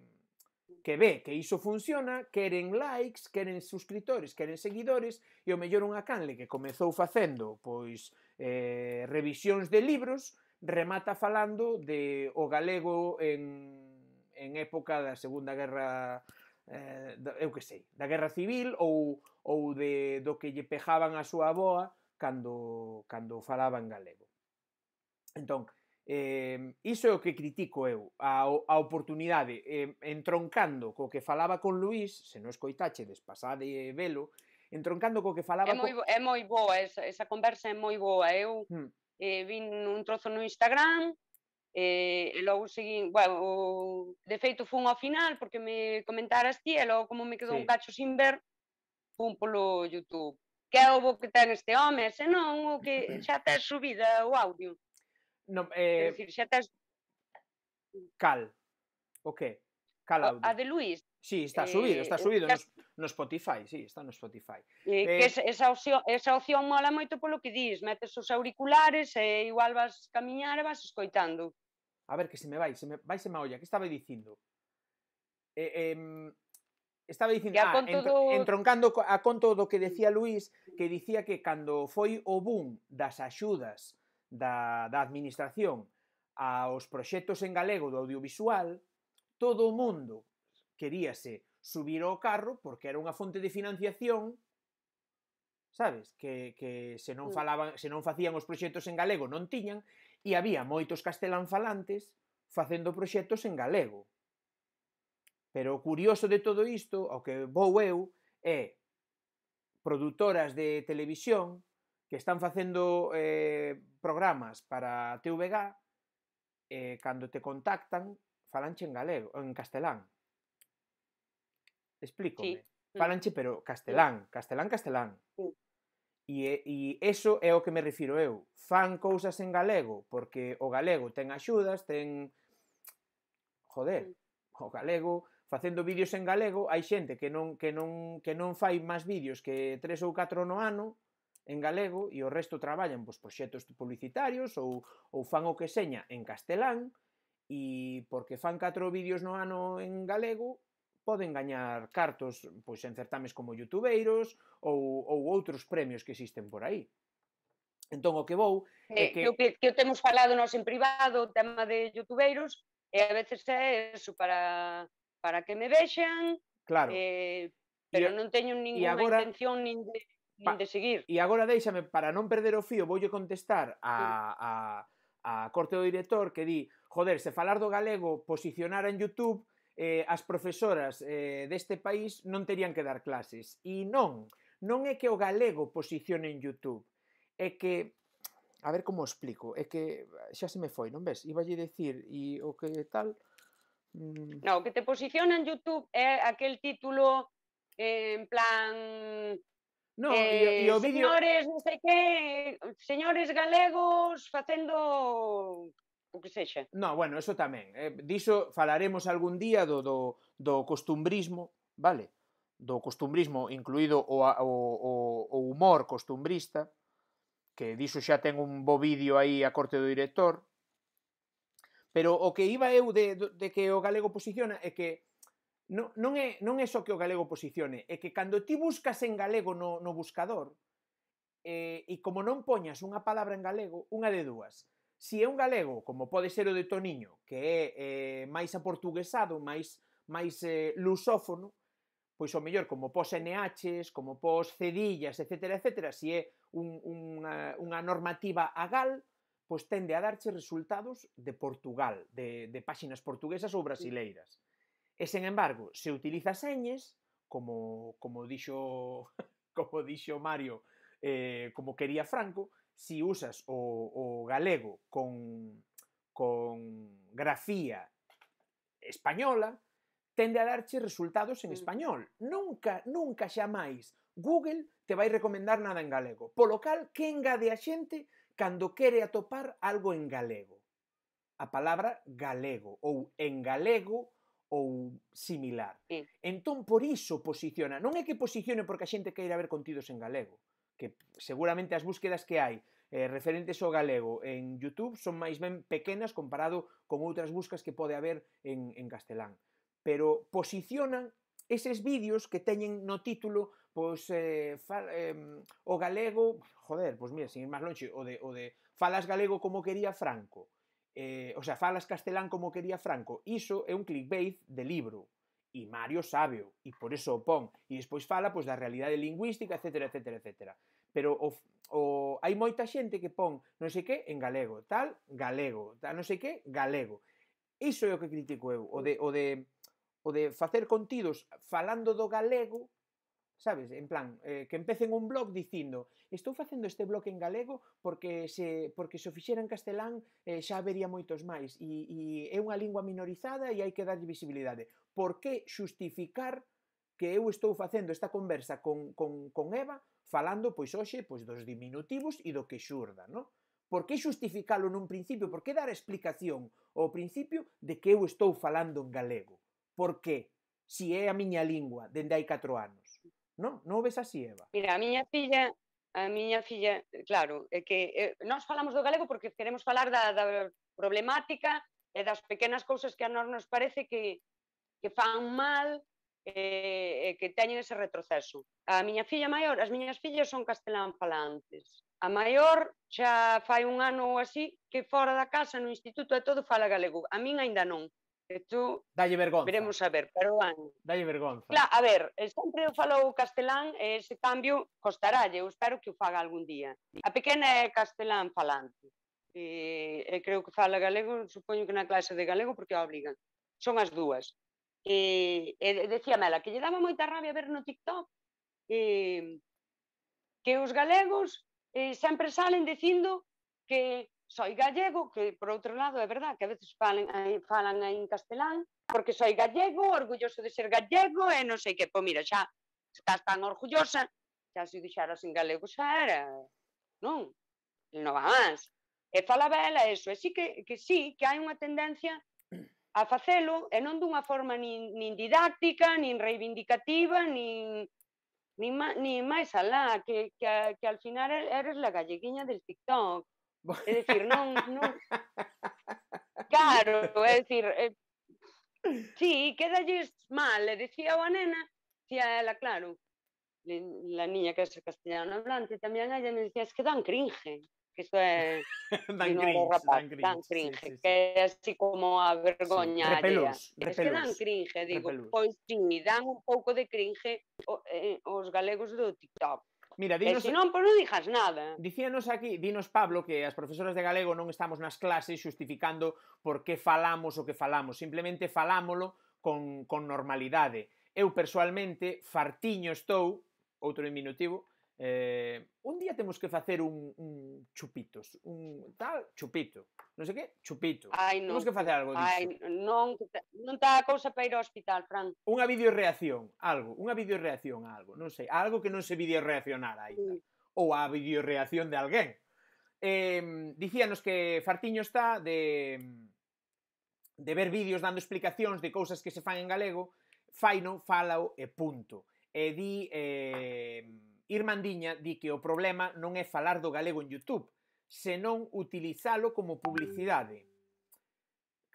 que ve que iso funciona, queren likes, queren suscriptores, queren seguidores, e o mellor unha canle que comezou facendo pois eh, revisións de libros, remata falando de o galego en, en época da Segunda Guerra eh, da, eu que sei, da guerra civil ou, ou de, do que lle pejaban a súa aboa cando, cando falaba en galego. Entón, eh, iso é o que critico eu, a, a oportunidade, eh, entroncando co que falaba con Luís, se non escoitache, despasade velo, entroncando co que falaba... É moi, co... é moi boa, esa, esa conversa é moi boa. Eu hmm. eh, vin un trozo no Instagram, E, eh, e logo seguín, bueno, o, de feito fun ao final porque me comentaras ti e logo como me quedou sí. un cacho sin ver, fun polo YouTube. Que é o bo que ten este home, se non o que xa tes subida o audio. No, eh... Decir, xa tes... Cal. O que? Cal audio. A de Luís. Sí, está eh, subido, está subido eh, nos, no Spotify, sí, está no Spotify. Eh, eh, que esa, esa, opción, esa opción mola moito polo que dis, metes os auriculares e igual vas camiñar e vas escoitando. A ver, que se me vai, se me vai se me olla. Que estaba dicindo? Eh, eh, estaba dicindo, ah, entro, do... entroncando a conto do que decía Luís, que dicía que cando foi o boom das axudas da, da administración aos proxectos en galego do audiovisual, todo o mundo queríase subir ao carro porque era unha fonte de financiación sabes, que, que se non mm. falaban, se non facían os proxectos en galego, non tiñan, e había moitos castelán falantes facendo proxectos en galego. Pero o curioso de todo isto, ao que vou eu, é produtoras de televisión que están facendo eh, programas para TVG eh, cando te contactan falanche en galego, en castelán. Explícome. Sí. Mm. Falanche pero castelán, castelán, castelán. Sí. E, e eso é o que me refiro eu. Fan cousas en galego, porque o galego ten axudas, ten... Joder, o galego facendo vídeos en galego, hai xente que non, que non, que non fai máis vídeos que tres ou catro no ano en galego e o resto traballan pois, proxectos publicitarios ou, ou fan o que seña en castelán e porque fan catro vídeos no ano en galego poden gañar cartos pois en certames como youtubeiros ou, ou outros premios que existen por aí. Entón, o que vou é eh, que... Que, que temos falado nós en privado, o tema de youtubeiros, e a veces é eso, para, para que me vexan, claro. eh, pero e, non teño ninguna agora, intención nin de, nin de seguir. E agora déixame, para non perder o fío, voulle contestar a, a, a corte do director que di, joder, se falar do galego posicionara en YouTube, eh, as profesoras eh, deste país non terían que dar clases. E non, non é que o galego posicione en YouTube, é que a ver como explico, é que xa se me foi, non ves? Iba a dicir e o que tal... Mm... No, o que te posiciona en YouTube é aquel título eh, en plan... No, eh, e, e o vídeo... Señores, non sei que, señores galegos facendo o que sexa. No, bueno, eso tamén. Eh, diso falaremos algún día do, do, do costumbrismo, vale? Do costumbrismo incluído o, o, o, o humor costumbrista, que diso xa ten un bo vídeo aí a corte do director, pero o que iba eu de, de que o galego posiciona é que non, non, é, non é só que o galego posicione, é que cando ti buscas en galego no, no buscador, eh, e como non poñas unha palabra en galego, unha de dúas, Se é un galego, como pode ser o de Toniño, que é eh, máis aportuguesado, máis, máis eh, lusófono, pois o mellor como pos NHs, como pos cedillas, etc, etc, se é un, unha, unha normativa a gal, pois tende a darche resultados de Portugal, de, de páxinas portuguesas ou brasileiras. E, sen embargo, se utiliza señes, como, como dixo como dixo Mario, eh, como quería Franco, si usas o, o galego con, con grafía española, tende a darche resultados en mm. español. Nunca, nunca xa máis Google te vai recomendar nada en galego. Polo cal, que engade a xente cando quere atopar algo en galego? A palabra galego, ou en galego, ou similar. Sí. Entón, por iso posiciona. Non é que posicione porque a xente queira ver contidos en galego que seguramente as búsquedas que hai eh, referentes ao galego en YouTube son máis ben pequenas comparado con outras buscas que pode haber en, en castelán. Pero posicionan eses vídeos que teñen no título pois eh, fa, eh, o galego, joder, pois mira, sin ir máis longe, o de, o de falas galego como quería Franco, eh, o sea, falas castelán como quería Franco, iso é un clickbait de libro, e Mario sabe e por eso o pon, e despois fala pois, da realidade lingüística, etc, etc, etc. Pero o, o, hai moita xente que pon non sei que en galego, tal, galego, tal, non sei que, galego. Iso é o que critico eu, o de, o de, o de facer contidos falando do galego, sabes, en plan, eh, que empecen un blog dicindo estou facendo este blog en galego porque se, porque se o fixera en castelán eh, xa vería moitos máis e, e é unha lingua minorizada e hai que darlle visibilidade por que xustificar que eu estou facendo esta conversa con, con, con Eva falando, pois hoxe, pois dos diminutivos e do que xurda, non? Por que xustificalo nun principio? Por que dar explicación ao principio de que eu estou falando en galego? Por que? Si é a miña lingua, dende hai 4 anos. Non? Non o ves así, Eva? Mira, a miña filla a miña filla, claro, é que é, eh, nós falamos do galego porque queremos falar da, da problemática e das pequenas cousas que a nós nos parece que, que fan mal, eh, eh, que teñen ese retroceso. A miña filla maior, as miñas fillas son castelán falantes. A maior xa fai un ano ou así que fora da casa no instituto e todo fala galego. A min aínda non. tú... dalle vergonza. Veremos a ver, pero van. Dalle vergonza. Claro, a ver, eh, sempre eu falou castelán e ese cambio costaralle, eu espero que o faga algún día. A pequena é castelán falante. E, e creo que fala galego, supoño que na clase de galego porque a obrigan. Son as dúas. E, e decía Mela que lle daba moita rabia ver no TikTok eh, que os galegos eh, sempre salen dicindo que soy gallego, que por outro lado é verdad que a veces eh, falan, falan aí en castelán, porque soy gallego, orgulloso de ser gallego, e non sei que, pois mira, xa estás tan orgullosa, xa se dixaras en galego xa era, non? Non va máis. E falaba ela eso, e sí que, que sí, que hai unha tendencia a facelo e non dunha forma nin, nin didáctica, nin reivindicativa, nin, nin, nin máis alá, que, que, que al final er, eres la galleguiña del TikTok. É dicir, non... non... Claro, é dicir, É... Eh, sí, quedalles mal, le decía a nena, decía ela, claro, la niña que é castellano hablante, tamén a ella me decía, es que dan cringe que iso é... dan, cringe, dan cringe, dan cringe, sí, sí, que é así como a vergoña sí. repelos, repelos, Es que dan cringe, digo, pois pois sí, dan un pouco de cringe eh, os galegos do TikTok. Mira, dinos... E non, pois non dixas nada. Dicíanos aquí, dinos Pablo, que as profesoras de galego non estamos nas clases xustificando por que falamos o que falamos, simplemente falámolo con, con normalidade. Eu, persoalmente, fartiño estou, outro diminutivo, Eh, un día temos que facer un, un chupitos, un tal chupito, non sei que, chupito. Ai, non. Temos que facer algo disto. Ai, non, non está a cousa para ir ao hospital, Fran. Unha videoreacción, algo, unha videoreacción a algo, non sei, algo que non se videoreaccionara aí. Sí. Ou a videoreacción de alguén. Eh, dicíanos que Fartiño está de de ver vídeos dando explicacións de cousas que se fan en galego, faino, falao e punto. E di eh, Irmandiña di que o problema non é falar do galego en YouTube, senón utilizalo como publicidade.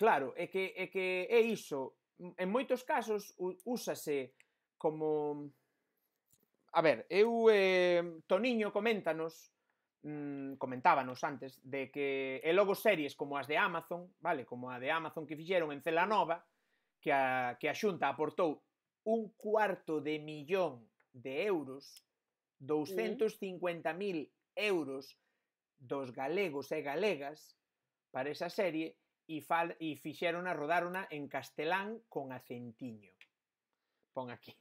Claro, é que, é que é iso. En moitos casos úsase como... A ver, eu... Eh, Toniño coméntanos, mmm, comentábanos antes, de que e logo series como as de Amazon, vale, como a de Amazon que fixeron en Celanova, que a, que a Xunta aportou un cuarto de millón de euros 250.000 euros dos galegos e galegas para esa serie e, fal, e rodar una en castelán con acentiño. Pon aquí.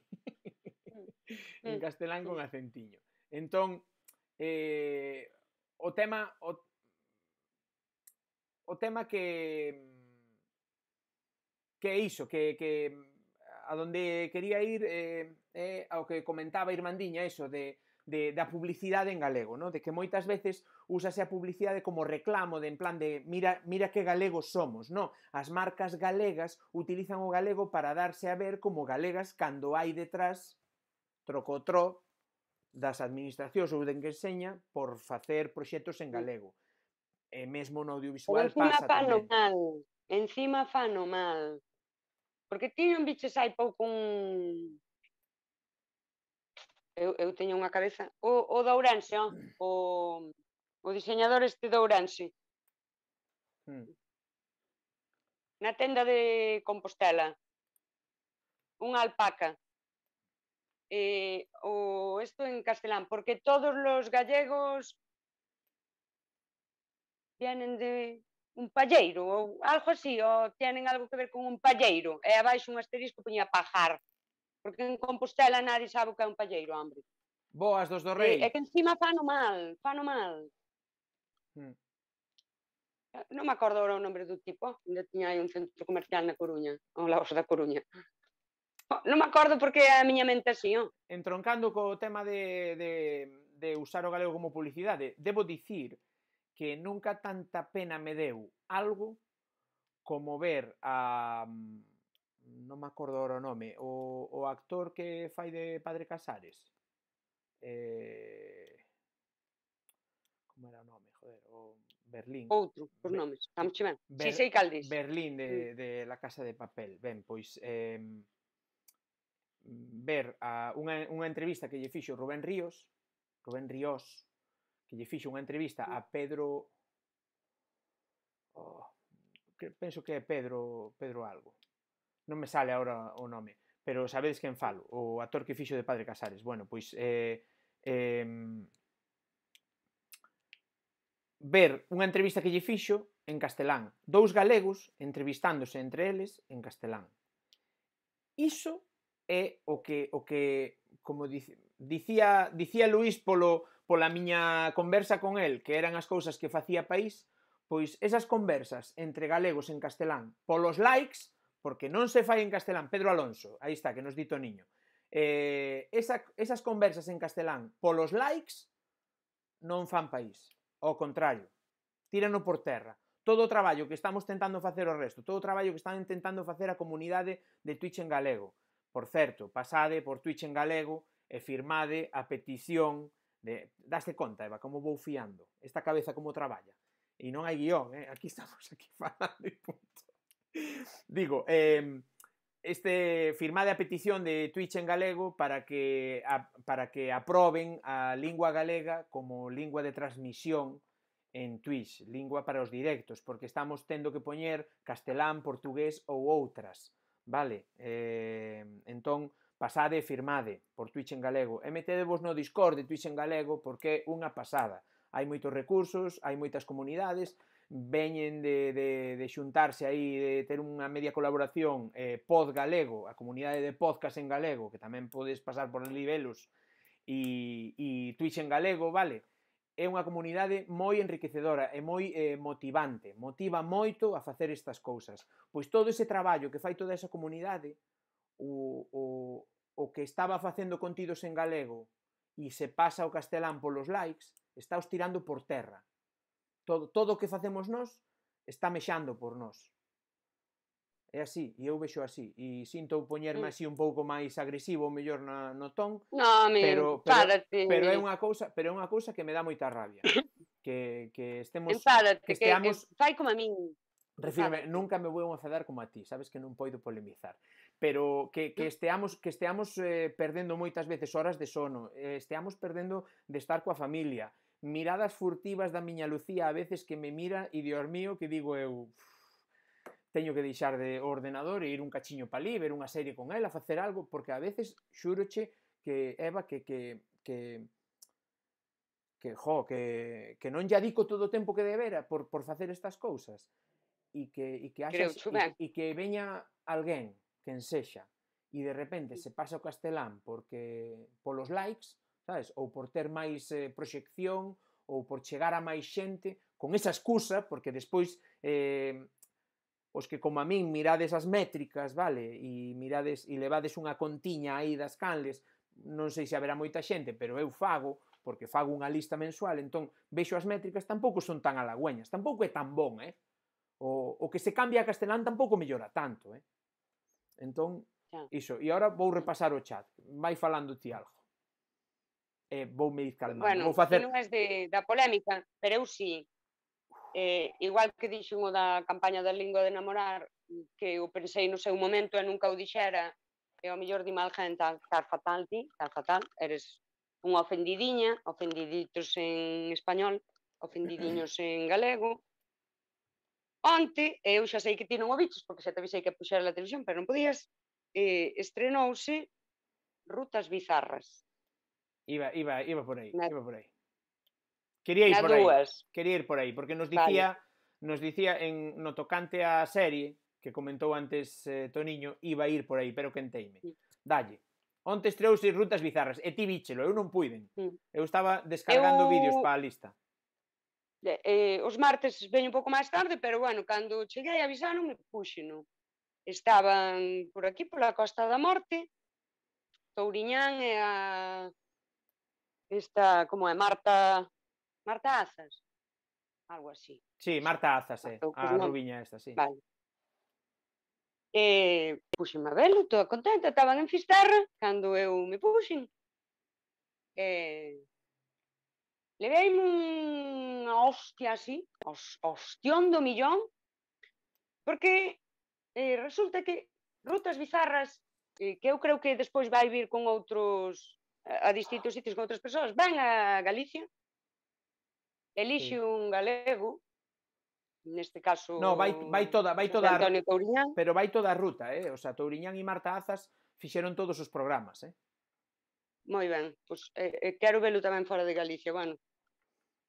Mm. en mm. castelán con acentiño. Entón, eh, o tema o, o tema que que é iso, que, que a donde quería ir eh, eh, ao que comentaba Irmandiña, eso de de, da publicidade en galego, no? de que moitas veces úsase a publicidade como reclamo de en plan de mira, mira que galegos somos, no? As marcas galegas utilizan o galego para darse a ver como galegas cando hai detrás trocotró das administracións ou den que enseña por facer proxectos en mm. galego. E mesmo no audiovisual pasa tamén. Mal. Encima fano mal. Porque ti non biches hai pouco un eu, eu teño unha cabeza o, o da Ourense, o, o diseñador este da Ourense hmm. na tenda de Compostela unha alpaca eh, o isto en castelán, porque todos os gallegos vienen de un palleiro ou algo así, ou tienen algo que ver con un palleiro, e abaixo un asterisco poñía pajar. Porque en Compostela nadie sabe o que é un palleiro, hombre. Boas dos do rei. É, e que encima fano mal, fano mal. Hmm. Non me acordo o nome do tipo, ainda tiña aí un centro comercial na Coruña, ou Laos da Coruña. Non me acordo porque a miña mente así, ó. Oh. Entroncando co tema de, de, de usar o galego como publicidade, debo dicir que nunca tanta pena me deu algo como ver a, mm, non me acordo o nome, o, o actor que fai de Padre Casares. Eh, como era o nome, joder, o Berlín. Outro, por Ber... nomes, estamos che Ber... Si, sei Caldis. Berlín de, mm. de La Casa de Papel. Ben, pois, eh, ver a unha, unha entrevista que lle fixo Rubén Ríos, Rubén Ríos, que lle fixo unha entrevista a mm. Pedro... Oh, que penso que é Pedro Pedro algo non me sale agora o nome, pero sabedes quen falo, o actor que fixo de Padre Casares. Bueno, pois eh, eh, ver unha entrevista que lle fixo en castelán, dous galegos entrevistándose entre eles en castelán. Iso é o que o que como dice, dicía dicía Luís polo pola miña conversa con el, que eran as cousas que facía país, pois esas conversas entre galegos en castelán, polos likes, porque non se fai en castelán, Pedro Alonso, aí está, que nos dito niño, eh, esa, esas conversas en castelán polos likes non fan país, ao contrario, tirano por terra. Todo o traballo que estamos tentando facer o resto, todo o traballo que están tentando facer a comunidade de Twitch en galego. Por certo, pasade por Twitch en galego e firmade a petición de... Daste conta, Eva, como vou fiando, esta cabeza como traballa. E non hai guión, eh? aquí estamos aquí falando e punto. Digo, eh, este firmade a petición de Twitch en galego para que a, para que aproben a lingua galega como lingua de transmisión en Twitch, lingua para os directos, porque estamos tendo que poñer castelán, portugués ou outras, vale? Eh, entón, pasade e firmade por Twitch en galego. E metedevos no Discord de Twitch en galego porque é unha pasada. Hai moitos recursos, hai moitas comunidades, veñen de, de, de xuntarse aí, de ter unha media colaboración eh, pod galego, a comunidade de podcast en galego, que tamén podes pasar por nivelos, e, e Twitch en galego, vale? É unha comunidade moi enriquecedora e moi eh, motivante, motiva moito a facer estas cousas. Pois todo ese traballo que fai toda esa comunidade, o, o, o que estaba facendo contidos en galego e se pasa ao castelán polos likes, está os tirando por terra Todo, todo o que facemos nós está mexando por nós. É así, e eu vexo así, e sinto poñerme mm. así un pouco máis agresivo, mellor na, no ton, no, amigo, pero, pero, párate. pero é unha cousa, pero é unha cousa que me dá moita rabia. Que, que estemos párate, que esteamos que, que fai como a min. Refírme, nunca me vou enfadar como a ti, sabes que non poido polemizar, pero que, que esteamos que esteamos eh, perdendo moitas veces horas de sono, eh, esteamos perdendo de estar coa familia, miradas furtivas da miña Lucía a veces que me mira e Dios mío que digo eu teño que deixar de ordenador e ir un cachiño para ali, ver unha serie con ela, facer algo, porque a veces xuroche que Eva que que que que jo, que, que non lle dico todo o tempo que debera por, por facer estas cousas e que, e que, haxas, e, e que veña alguén que ensexa e de repente se pasa o castelán porque polos likes sabes? Ou por ter máis eh, proxección, ou por chegar a máis xente, con esa excusa, porque despois eh, os que como a min mirades as métricas, vale, e mirades e levades unha contiña aí das canles, non sei se haberá moita xente, pero eu fago, porque fago unha lista mensual, entón vexo as métricas, tampouco son tan halagüeñas, tampouco é tan bon, eh? O, o que se cambia a castelán tampouco mellora tanto, eh? Entón, iso. E agora vou repasar o chat. Vai falando ti algo eh, vou me ir calmando. Bueno, vou facer... non é de, da polémica, pero eu sí. Eh, igual que dixen o da campaña da lingua de namorar, que eu pensei no seu momento e nunca o dixera, e o mellor di mal gente estar fatal ti, estar fatal, eres unha ofendidiña, ofendiditos en español, ofendidiños en galego. Onte, eu xa sei que ti non o bichos, porque xa te avisei que puxera a televisión, pero non podías, eh, estrenouse Rutas Bizarras, Iba, iba, iba por aí, iba por aí. Quería ir por dúas. aí. Quería ir por aí, porque nos dicía vale. nos dicía en no tocante a serie que comentou antes eh, Toniño, iba a ir por aí, pero quenteime. Sí. Dalle. Onte estreouse Rutas Bizarras, e ti bichelo, eu non puiden. Sí. Eu estaba descargando eu... vídeos para a lista. Eh, os martes veño un pouco máis tarde, pero bueno, cando cheguei non me puxeno. Estaban por aquí, pola Costa da Morte, Touriñán e a esta, como é, Marta... Marta Azas? Algo así. Sí, Marta Azas, Eh. Marta, a rubiña esta, sí. Vale. E puxen a velo, toda contenta, estaban en Fisterra, cando eu me puxen. E leveime unha hostia así, os, ostión do millón, porque eh, resulta que Rutas Bizarras, eh, que eu creo que despois vai vir con outros a distintos sitios con outras persoas, van a Galicia, elixe sí. un galego, neste caso No, vai vai toda, vai toda a ruta, Pero vai toda a ruta, eh? O sea, Touriñán e Marta Azas fixeron todos os programas, eh? Moi ben, pois eh, eh, quero velo tamén fora de Galicia, bueno.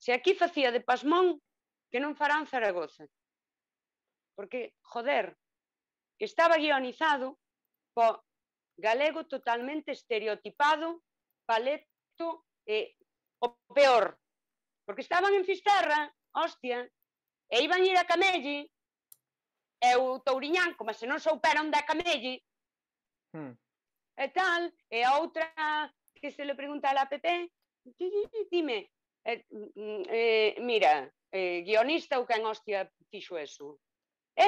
Se aquí facía de Pasmón, que non farán Zaragoza. Porque, joder, estaba guionizado po galego totalmente estereotipado paleto e o peor. Porque estaban en Fisterra, hostia, e iban ir a Camelli, e o Touriñán, como se non souperan da Camelli, hmm. e tal, e a outra que se le pregunta a la PP, dime, eh, mm, mm, eh, mira, eh, guionista ou quen hostia fixo eso.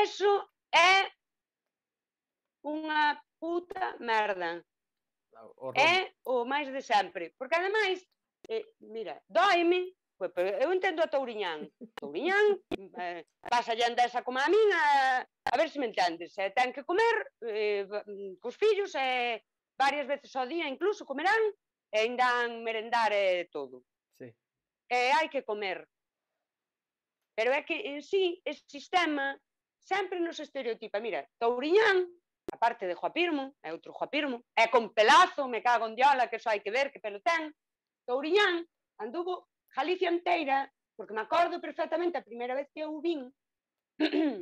Eso é unha puta merda. O é o máis de sempre. Porque, ademais, eh, mira, doime, pois, eu entendo a Touriñán. Touriñán eh, pasa llanda esa como a min a, a ver se me entendes. Eh, ten que comer eh, mm, cos fillos eh, varias veces ao día incluso comerán e ainda merendar eh, todo. Sí. Eh, hai que comer. Pero é que en sí, ese sistema sempre nos estereotipa. Mira, Touriñán a parte de Joapirmo, é outro Joapirmo, é con pelazo, me cago en diola, que só hai que ver que pelo ten, Touriñán anduvo Galicia inteira, porque me acordo perfectamente a primeira vez que eu vin,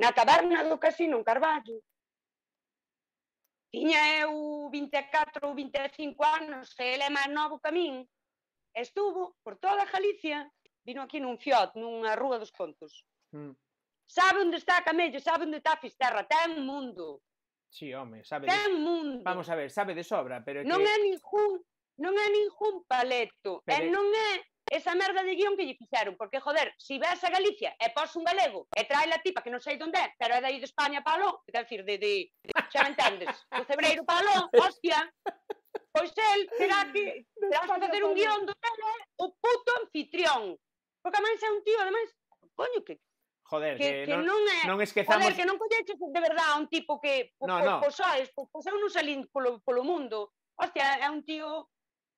na taberna do casino en Carballo, tiña eu 24 ou 25 anos, e ele é máis novo que min, estuvo por toda Galicia, vino aquí nun fiot, nunha rúa dos contos. Mm. Sabe onde está Camello, sabe onde está Fisterra, ten mundo. Sí, home, sabe. de... mundo. Vamos a ver, sabe de sobra, pero non que... é ningún non é ningún paleto, pero... e non é esa merda de guión que lle fixeron, porque joder, si vas a Galicia e pos un galego e trae a tipa que non sei onde é, pero é aí de España para aló, quer decir, de, de, xa me entendes, do Cebreiro para aló, hostia, pois el terá que será que facer un guión do tele o puto anfitrión, porque ademais é un tío, ademais, coño, que Joder, que, que, que non, non, é, non esquezamos... Joder, que non colleches de verdade un tipo que po, no, po, no. Po, po, po, non salín polo, polo mundo. Hostia, é un tío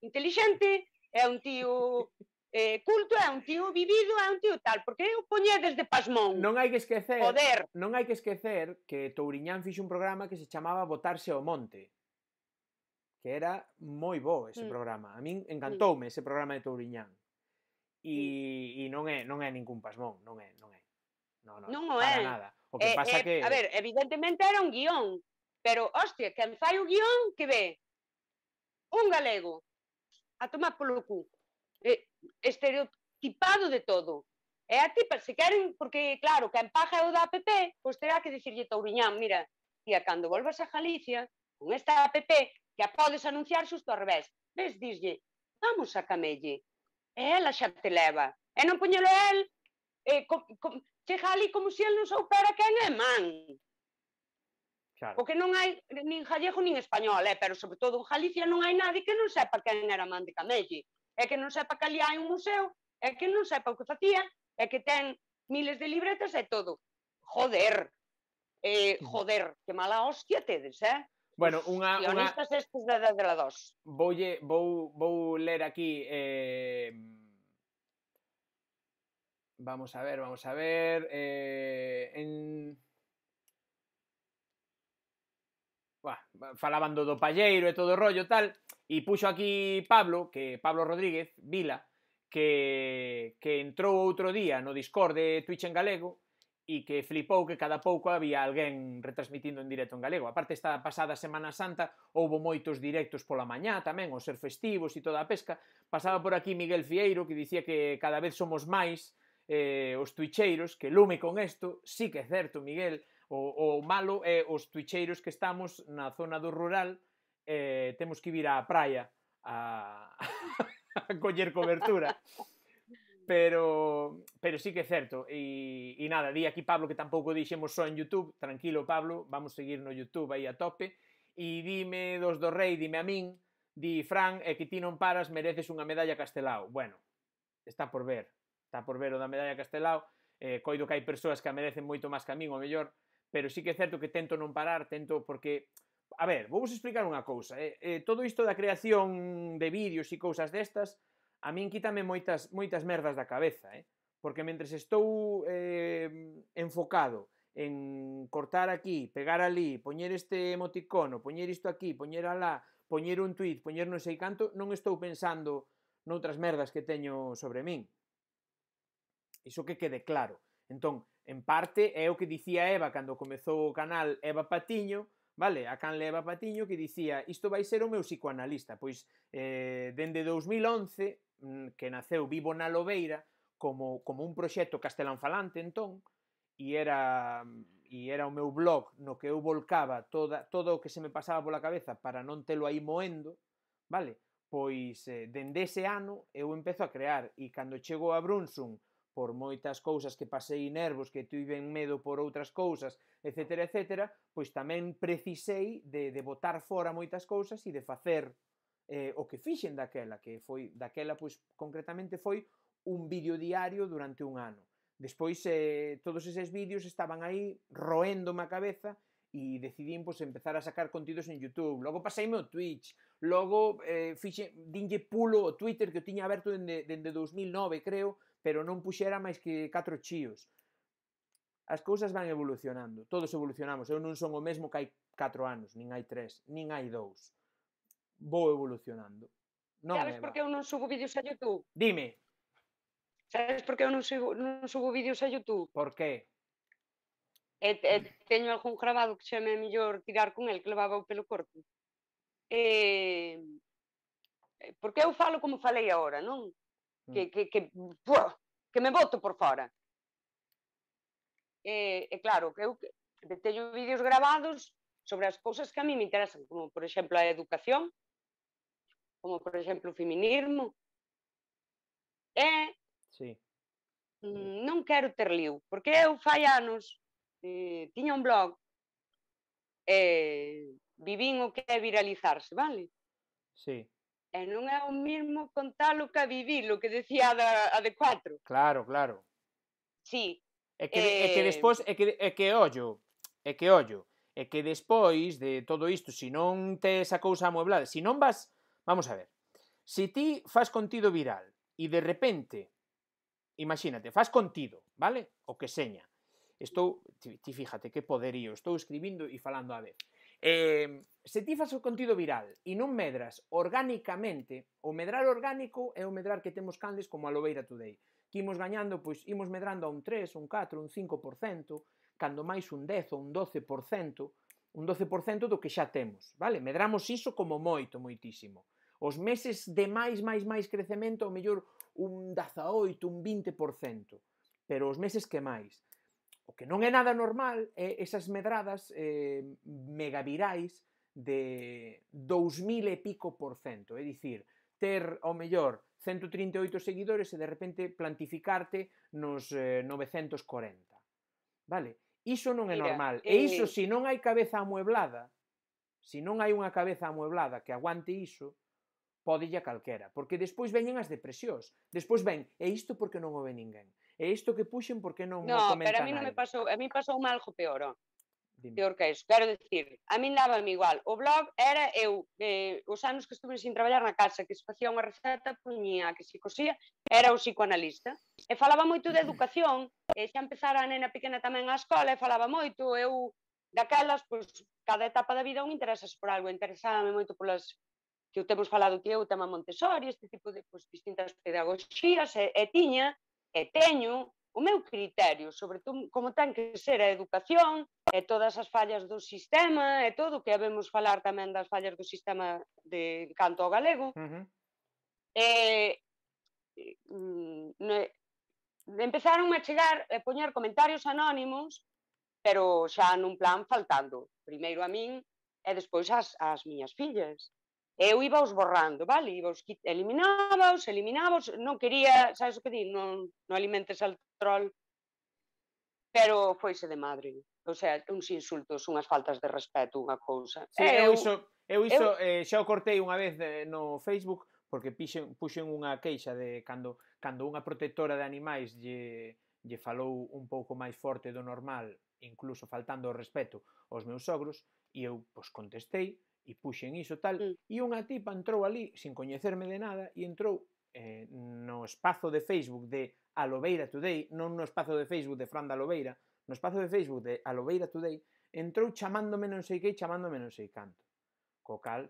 inteligente, é un tío eh, culto, é un tío vivido, é un tío tal, porque eu poñe desde Pasmón. Non hai que esquecer, Joder. non hai que esquecer que Touriñán fixe un programa que se chamaba Botarse ao monte, que era moi bo ese mm. programa. A min mm. encantoume mm. ese programa de Touriñán. E, mm. e non é non é ningún pasmón, non é, non é. Non, non, non o é. Eh, nada. O que eh, pasa eh, que... A ver, evidentemente era un guión, pero, hostia, quen fai o guión que ve un galego a tomar polo cu eh, estereotipado de todo. E a tipa, se queren, porque, claro, quen paga o da app, pois terá que dicirlle Touriñán, mira, tía, cando volvas a Galicia, con esta app, que a podes anunciar xusto ao revés. Ves, dislle, vamos a Camelle. E ela xa te leva. E non poñelo el eh, co, com, chega ali como se el non soupera quen é man. Claro. Porque non hai nin gallego nin español, eh? pero sobre todo en Galicia non hai nadie que non sepa quen era man de Camelli. É que non sepa que ali hai un museo, é que non sepa o que facía, é que ten miles de libretas e todo. Joder, eh, joder, que mala hostia tedes, eh? Bueno, unha... Os guionistas estes de, de, de la dos. Voulle, vou, vou ler aquí eh, Vamos a ver, vamos a ver. Eh, en... Buah, falaban do, do Palleiro e todo o rollo tal, e puxo aquí Pablo, que Pablo Rodríguez, Vila, que, que entrou outro día no Discord de Twitch en galego e que flipou que cada pouco había alguén retransmitindo en directo en galego. A parte esta pasada Semana Santa houbo moitos directos pola mañá tamén, os ser festivos e toda a pesca. Pasaba por aquí Miguel Fieiro que dicía que cada vez somos máis eh, os tuicheiros, que lume con isto, sí que é certo, Miguel, o, o malo é os tuicheiros que estamos na zona do rural, eh, temos que vir á praia a, a coller cobertura. pero pero sí que é certo e, e nada, di aquí Pablo que tampouco dixemos só en Youtube, tranquilo Pablo vamos seguir no Youtube aí a tope e dime dos do rei, dime a min di Fran, e que ti non paras mereces unha medalla castelao bueno, está por ver está por ver o da medalla Castelao, eh, coido que hai persoas que a merecen moito máis que a min, o mellor, pero sí que é certo que tento non parar, tento porque A ver, vou vos explicar unha cousa. Eh, eh, todo isto da creación de vídeos e cousas destas, a min quítame moitas moitas merdas da cabeza, eh? Porque mentres estou eh, enfocado en cortar aquí, pegar ali, poñer este emoticono, poñer isto aquí, poñer alá, poñer un tweet, poñer non sei canto, non estou pensando noutras merdas que teño sobre min. Iso que quede claro. Entón, en parte, é o que dicía Eva cando comezou o canal Eva Patiño, vale? A can Eva Patiño que dicía isto vai ser o meu psicoanalista. Pois, eh, dende 2011, mm, que naceu Vivo na Lobeira, como, como un proxecto castelanfalante entón, e era e era o meu blog no que eu volcaba toda, todo o que se me pasaba pola cabeza para non telo aí moendo, vale? Pois eh, dende ese ano eu empezo a crear e cando chego a Brunson por moitas cousas que pasei nervos, que tiven medo por outras cousas, etc, etc, pois tamén precisei de, de botar fora moitas cousas e de facer eh, o que fixen daquela, que foi daquela, pois concretamente foi un vídeo diario durante un ano. Despois, eh, todos eses vídeos estaban aí roendo a cabeza e decidín pois, empezar a sacar contidos en YouTube. Logo paseime o Twitch, logo eh, fixe, dinlle pulo o Twitter que o tiña aberto dende, dende 2009, creo, pero non puxera máis que catro chíos. As cousas van evolucionando, todos evolucionamos. Eu non son o mesmo que hai 4 anos, nin hai 3, nin hai 2. Vou evolucionando. Non Sabes por que eu non subo vídeos a YouTube? Dime. Sabes por que eu non subo, non subo vídeos a YouTube? Por que? E, e teño algún grabado que me mellor tirar con el que levaba o pelo corto. E, eh, porque eu falo como falei agora, non? Mm. que, que, que, que me boto por fora. E, e claro, que eu teño vídeos gravados sobre as cousas que a mí me interesan, como por exemplo a educación, como por exemplo o feminismo. E sí. Mm. non quero ter liu, porque eu fai anos eh, tiña un blog e eh, vivín o que é viralizarse, vale? Sí e non é o mismo contalo que vivir, lo que decía a de, a de cuatro. Claro, claro. Sí. É que, eh... é que eh, despois, é que, é que ollo, é que ollo, é que despois de todo isto, se non te esa cousa amueblada, se non vas, vamos a ver, se ti faz contido viral e de repente, imagínate, faz contido, vale? O que seña. Estou, ti, ti fíjate que poderío, estou escribindo e falando a vez. Eh, se ti fas o contido viral e non medras orgánicamente, o medrar orgánico é o medrar que temos candes como a Lobeira Today, que imos gañando, pois imos medrando a un 3, un 4, un 5%, cando máis un 10 ou un 12%, un 12% do que xa temos, vale? Medramos iso como moito, moitísimo. Os meses de máis, máis, máis crecemento, o mellor un 18, un 20%, pero os meses que máis. O que non é nada normal é esas medradas eh, megavirais de 2000 e pico por cento, é dicir, ter ao mellor 138 seguidores e de repente plantificarte nos eh, 940. Vale? Iso non é Mira, normal. e eh, iso, se si non hai cabeza amueblada, se si non hai unha cabeza amueblada que aguante iso, pode a calquera. Porque despois veñen as depresións. Despois ven, e isto porque non o ve ninguén. E isto que puxen por que non no, comentan? No, pero a mí non me pasou, a mí pasou mal algo peor, oh. peor que iso. Quero dicir, a min daba-me igual. O blog era eu, eh, os anos que estuve sin traballar na casa, que se facía unha receta, puñía, que se cosía, era o psicoanalista. E falaba moito de educación, e xa empezara a nena pequena tamén á escola, e falaba moito, eu daquelas, pois, cada etapa da vida un interesas por algo, interesábame moito polas que o temos falado que é o tema Montessori, este tipo de pois, distintas pedagogías, e, e tiña E teño o meu criterio sobre como ten que ser a educación e todas as fallas do sistema e todo o que habemos falar tamén das fallas do sistema de canto ao galego. Uh -huh. E, no, mm, empezaron a chegar a poñer comentarios anónimos, pero xa nun plan faltando, primeiro a min e despois as, as miñas fillas eu iba os borrando, vale? Iba os eliminaba, os... non quería, sabes o que di, non, non alimentes al troll, pero foise de madre. O sea, uns insultos, unhas faltas de respeto, unha cousa. Sí, eu, eu iso, eu iso eu... Eh, xa o cortei unha vez de, eh, no Facebook porque pixen, puxen unha queixa de cando, cando unha protectora de animais lle, lle falou un pouco máis forte do normal, incluso faltando o respeto aos meus sogros, e eu, pois, contestei, e puxen iso tal, mm. e unha tipa entrou ali, sin coñecerme de nada, e entrou eh, no espazo de Facebook de Aloveira Today, non no espazo de Facebook de Fran da Aloveira, no espazo de Facebook de Aloveira Today, entrou chamándome non sei que e chamándome non sei canto. Co cal,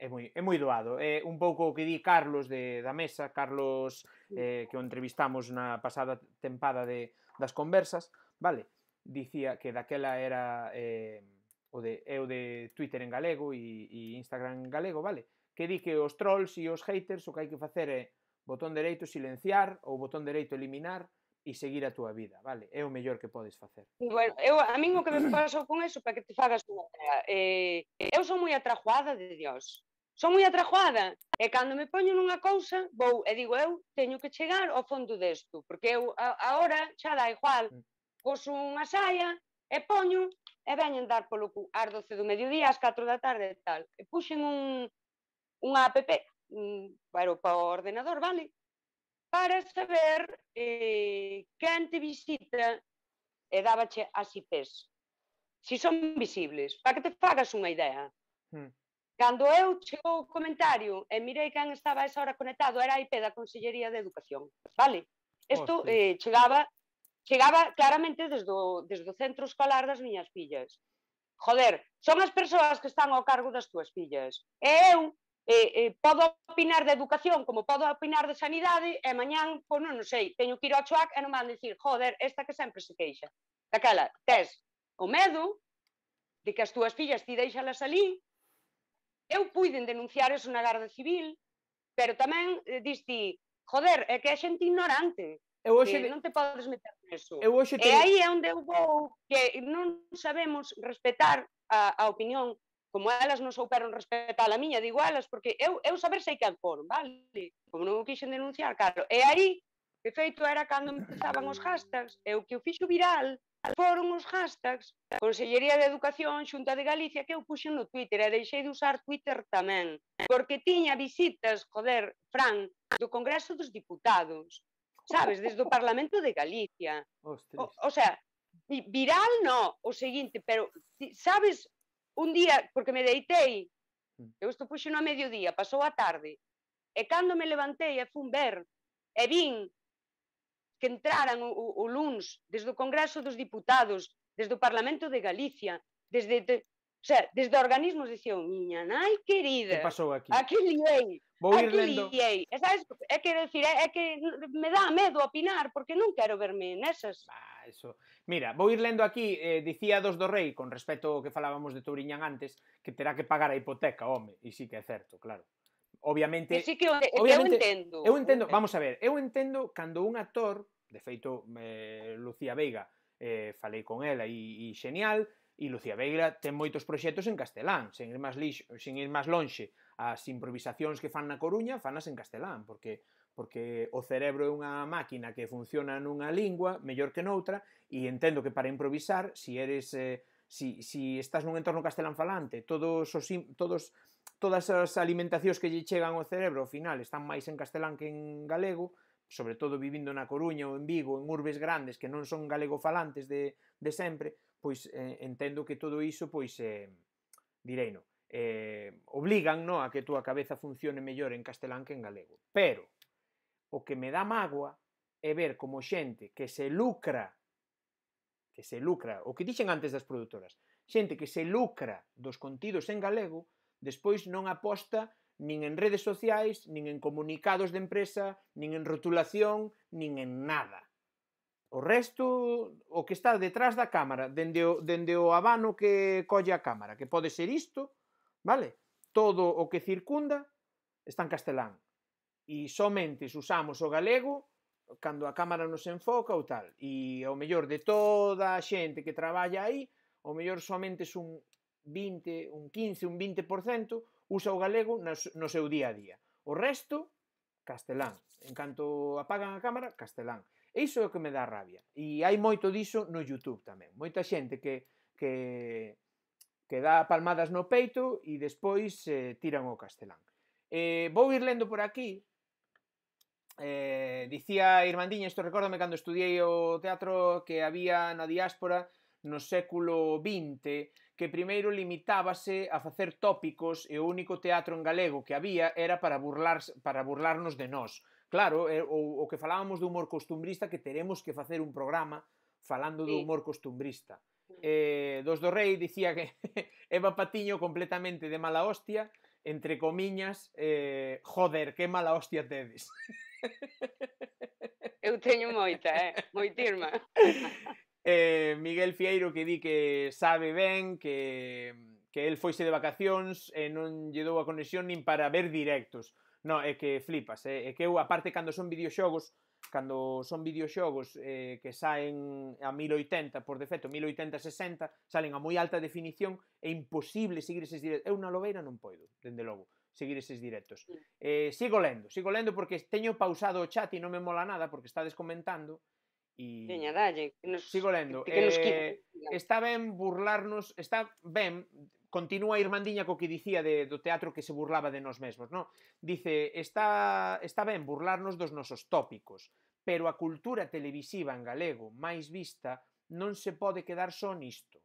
é moi, é moi doado. É un pouco o que di Carlos de, da mesa, Carlos eh, que o entrevistamos na pasada tempada de, das conversas, vale, dicía que daquela era... Eh, o de, é o de Twitter en galego e, e Instagram en galego, vale? Que di que os trolls e os haters o que hai que facer é botón dereito silenciar ou botón dereito eliminar e seguir a túa vida, vale? É o mellor que podes facer. Bueno, eu, a min o que me pasou con eso, para que te fagas unha idea, eh, eu son moi atrajuada de Dios. Son moi atrajuada. E cando me poño nunha cousa, vou e digo eu teño que chegar ao fondo desto, porque eu a, agora xa da igual, coso mm. unha saia e poño e veñen dar polo cu ás 12 do mediodía, ás 4 da tarde e tal. E puxen un, unha app un, para, para o ordenador, vale? Para saber eh, quen te visita e dábache as IPs. Si son visibles, para que te fagas unha idea. Hmm. Cando eu chegou o comentario e mirei quen estaba a esa hora conectado, era a IP da Consellería de Educación. Vale? Isto oh, sí. eh, chegaba chegaba claramente desde o, desde o centro escolar das miñas fillas. Joder, son as persoas que están ao cargo das túas fillas. E eu eh, eh, podo opinar de educación como podo opinar de sanidade e mañán, pois non, non sei, teño que ir ao choac e non van dicir, joder, esta que sempre se queixa. Daquela, tes o medo de que as túas fillas ti deixalas ali, eu puiden denunciar eso na Garda Civil, pero tamén eh, dis joder, é que é xente ignorante, Eu hoxe... Non te podes meter neso. Eu hoxe te... E aí é onde eu vou que non sabemos respetar a, a opinión como elas non souperon respetar a miña, digo elas, porque eu, eu saber sei que foron, vale? Como non o quixen denunciar, claro. E aí, de feito, era cando empezaban os hashtags, e o que o fixo viral foron os hashtags Consellería de Educación Xunta de Galicia que eu puxen no Twitter e deixei de usar Twitter tamén porque tiña visitas, joder, Fran, do Congreso dos Diputados sabes, desde o Parlamento de Galicia. O, o sea, viral no, o seguinte, pero sabes, un día, porque me deitei, mm. eu isto no a mediodía, pasou a tarde, e cando me levantei e fun ver, e vin que entraran o, o, o LUNS desde o Congreso dos Diputados, desde o Parlamento de Galicia, desde de, O sea, desde organismos dixeron, miña nai querida. Que pasou aquí? Aquí liei. Vou ir lendo. Liei. E sabes, é que decir, é que me dá medo opinar porque non quero verme nesas. Ah, eso. Mira, vou ir lendo aquí, eh, dicía dos do rei, con respecto ao que falábamos de Touriñán antes, que terá que pagar a hipoteca, home, e sí que é certo, claro. Obviamente, sí que, obviamente, que eu entendo. Eu entendo, vamos a ver, eu entendo cando un actor, de feito, eh, Lucía Veiga, eh, falei con ela e, e xenial, e Lucía Veiga ten moitos proxectos en castelán, sen ir máis lixo, sen ir máis lonxe, as improvisacións que fan na Coruña, fanas en castelán, porque porque o cerebro é unha máquina que funciona nunha lingua mellor que noutra e entendo que para improvisar, si eres eh, si, si estás nun entorno castelán falante, todos os todos todas as alimentacións que lle chegan ao cerebro ao final están máis en castelán que en galego, sobre todo vivindo na Coruña ou en Vigo, en urbes grandes que non son galego falantes de, de sempre, pois eh, entendo que todo iso pois eh, direino eh, obligan no, a que túa cabeza funcione mellor en castelán que en galego. Pero o que me dá mágoa é ver como xente que se lucra que se lucra, o que dixen antes das produtoras, xente que se lucra dos contidos en galego, despois non aposta nin en redes sociais, nin en comunicados de empresa, nin en rotulación, nin en nada. O resto, o que está detrás da cámara, dende o, dende o habano que colle a cámara, que pode ser isto, vale? Todo o que circunda está en castelán. E somente usamos o galego cando a cámara nos enfoca ou tal. E ao mellor de toda a xente que traballa aí, ao mellor somente un 20, un 15, un 20% usa o galego no seu día a día. O resto, castelán. En canto apagan a cámara, castelán. Iso é o que me dá rabia. E hai moito diso no YouTube tamén. Moita xente que, que, que dá palmadas no peito e despois eh, tiran o castelán. Eh, vou ir lendo por aquí. Eh, dicía Irmandiña, isto recórdame cando estudiei o teatro que había na diáspora no século XX que primeiro limitábase a facer tópicos e o único teatro en galego que había era para burlarse, para burlarnos de nós Claro, é, eh, o, o que falábamos do humor costumbrista que teremos que facer un programa falando sí. do humor costumbrista. Eh, dos do Rei dicía que Eva Patiño completamente de mala hostia, entre comiñas, eh, joder, que mala hostia tedes. Eu teño moita, eh? moitirma. Eh, Miguel Fieiro que di que sabe ben que, que el foise de vacacións e non lle dou a conexión nin para ver directos. No, é que flipas, é, eh, é que eu, aparte, cando son videoxogos, cando son videoxogos eh, que saen a 1080 por defecto, 1080-60, salen a moi alta definición, é imposible seguir eses directos. Eu na Lobeira non podo, dende logo, seguir eses directos. Eh, sigo lendo, sigo lendo porque teño pausado o chat e non me mola nada porque está comentando, E... Teña, dalle. Que nos... Sigo lendo. Que, que nos eh, está ben burlarnos, está ben continúa Irmandiña co que dicía de, do teatro que se burlaba de nós mesmos, non? Dice, está, está ben burlarnos dos nosos tópicos, pero a cultura televisiva en galego máis vista non se pode quedar só nisto.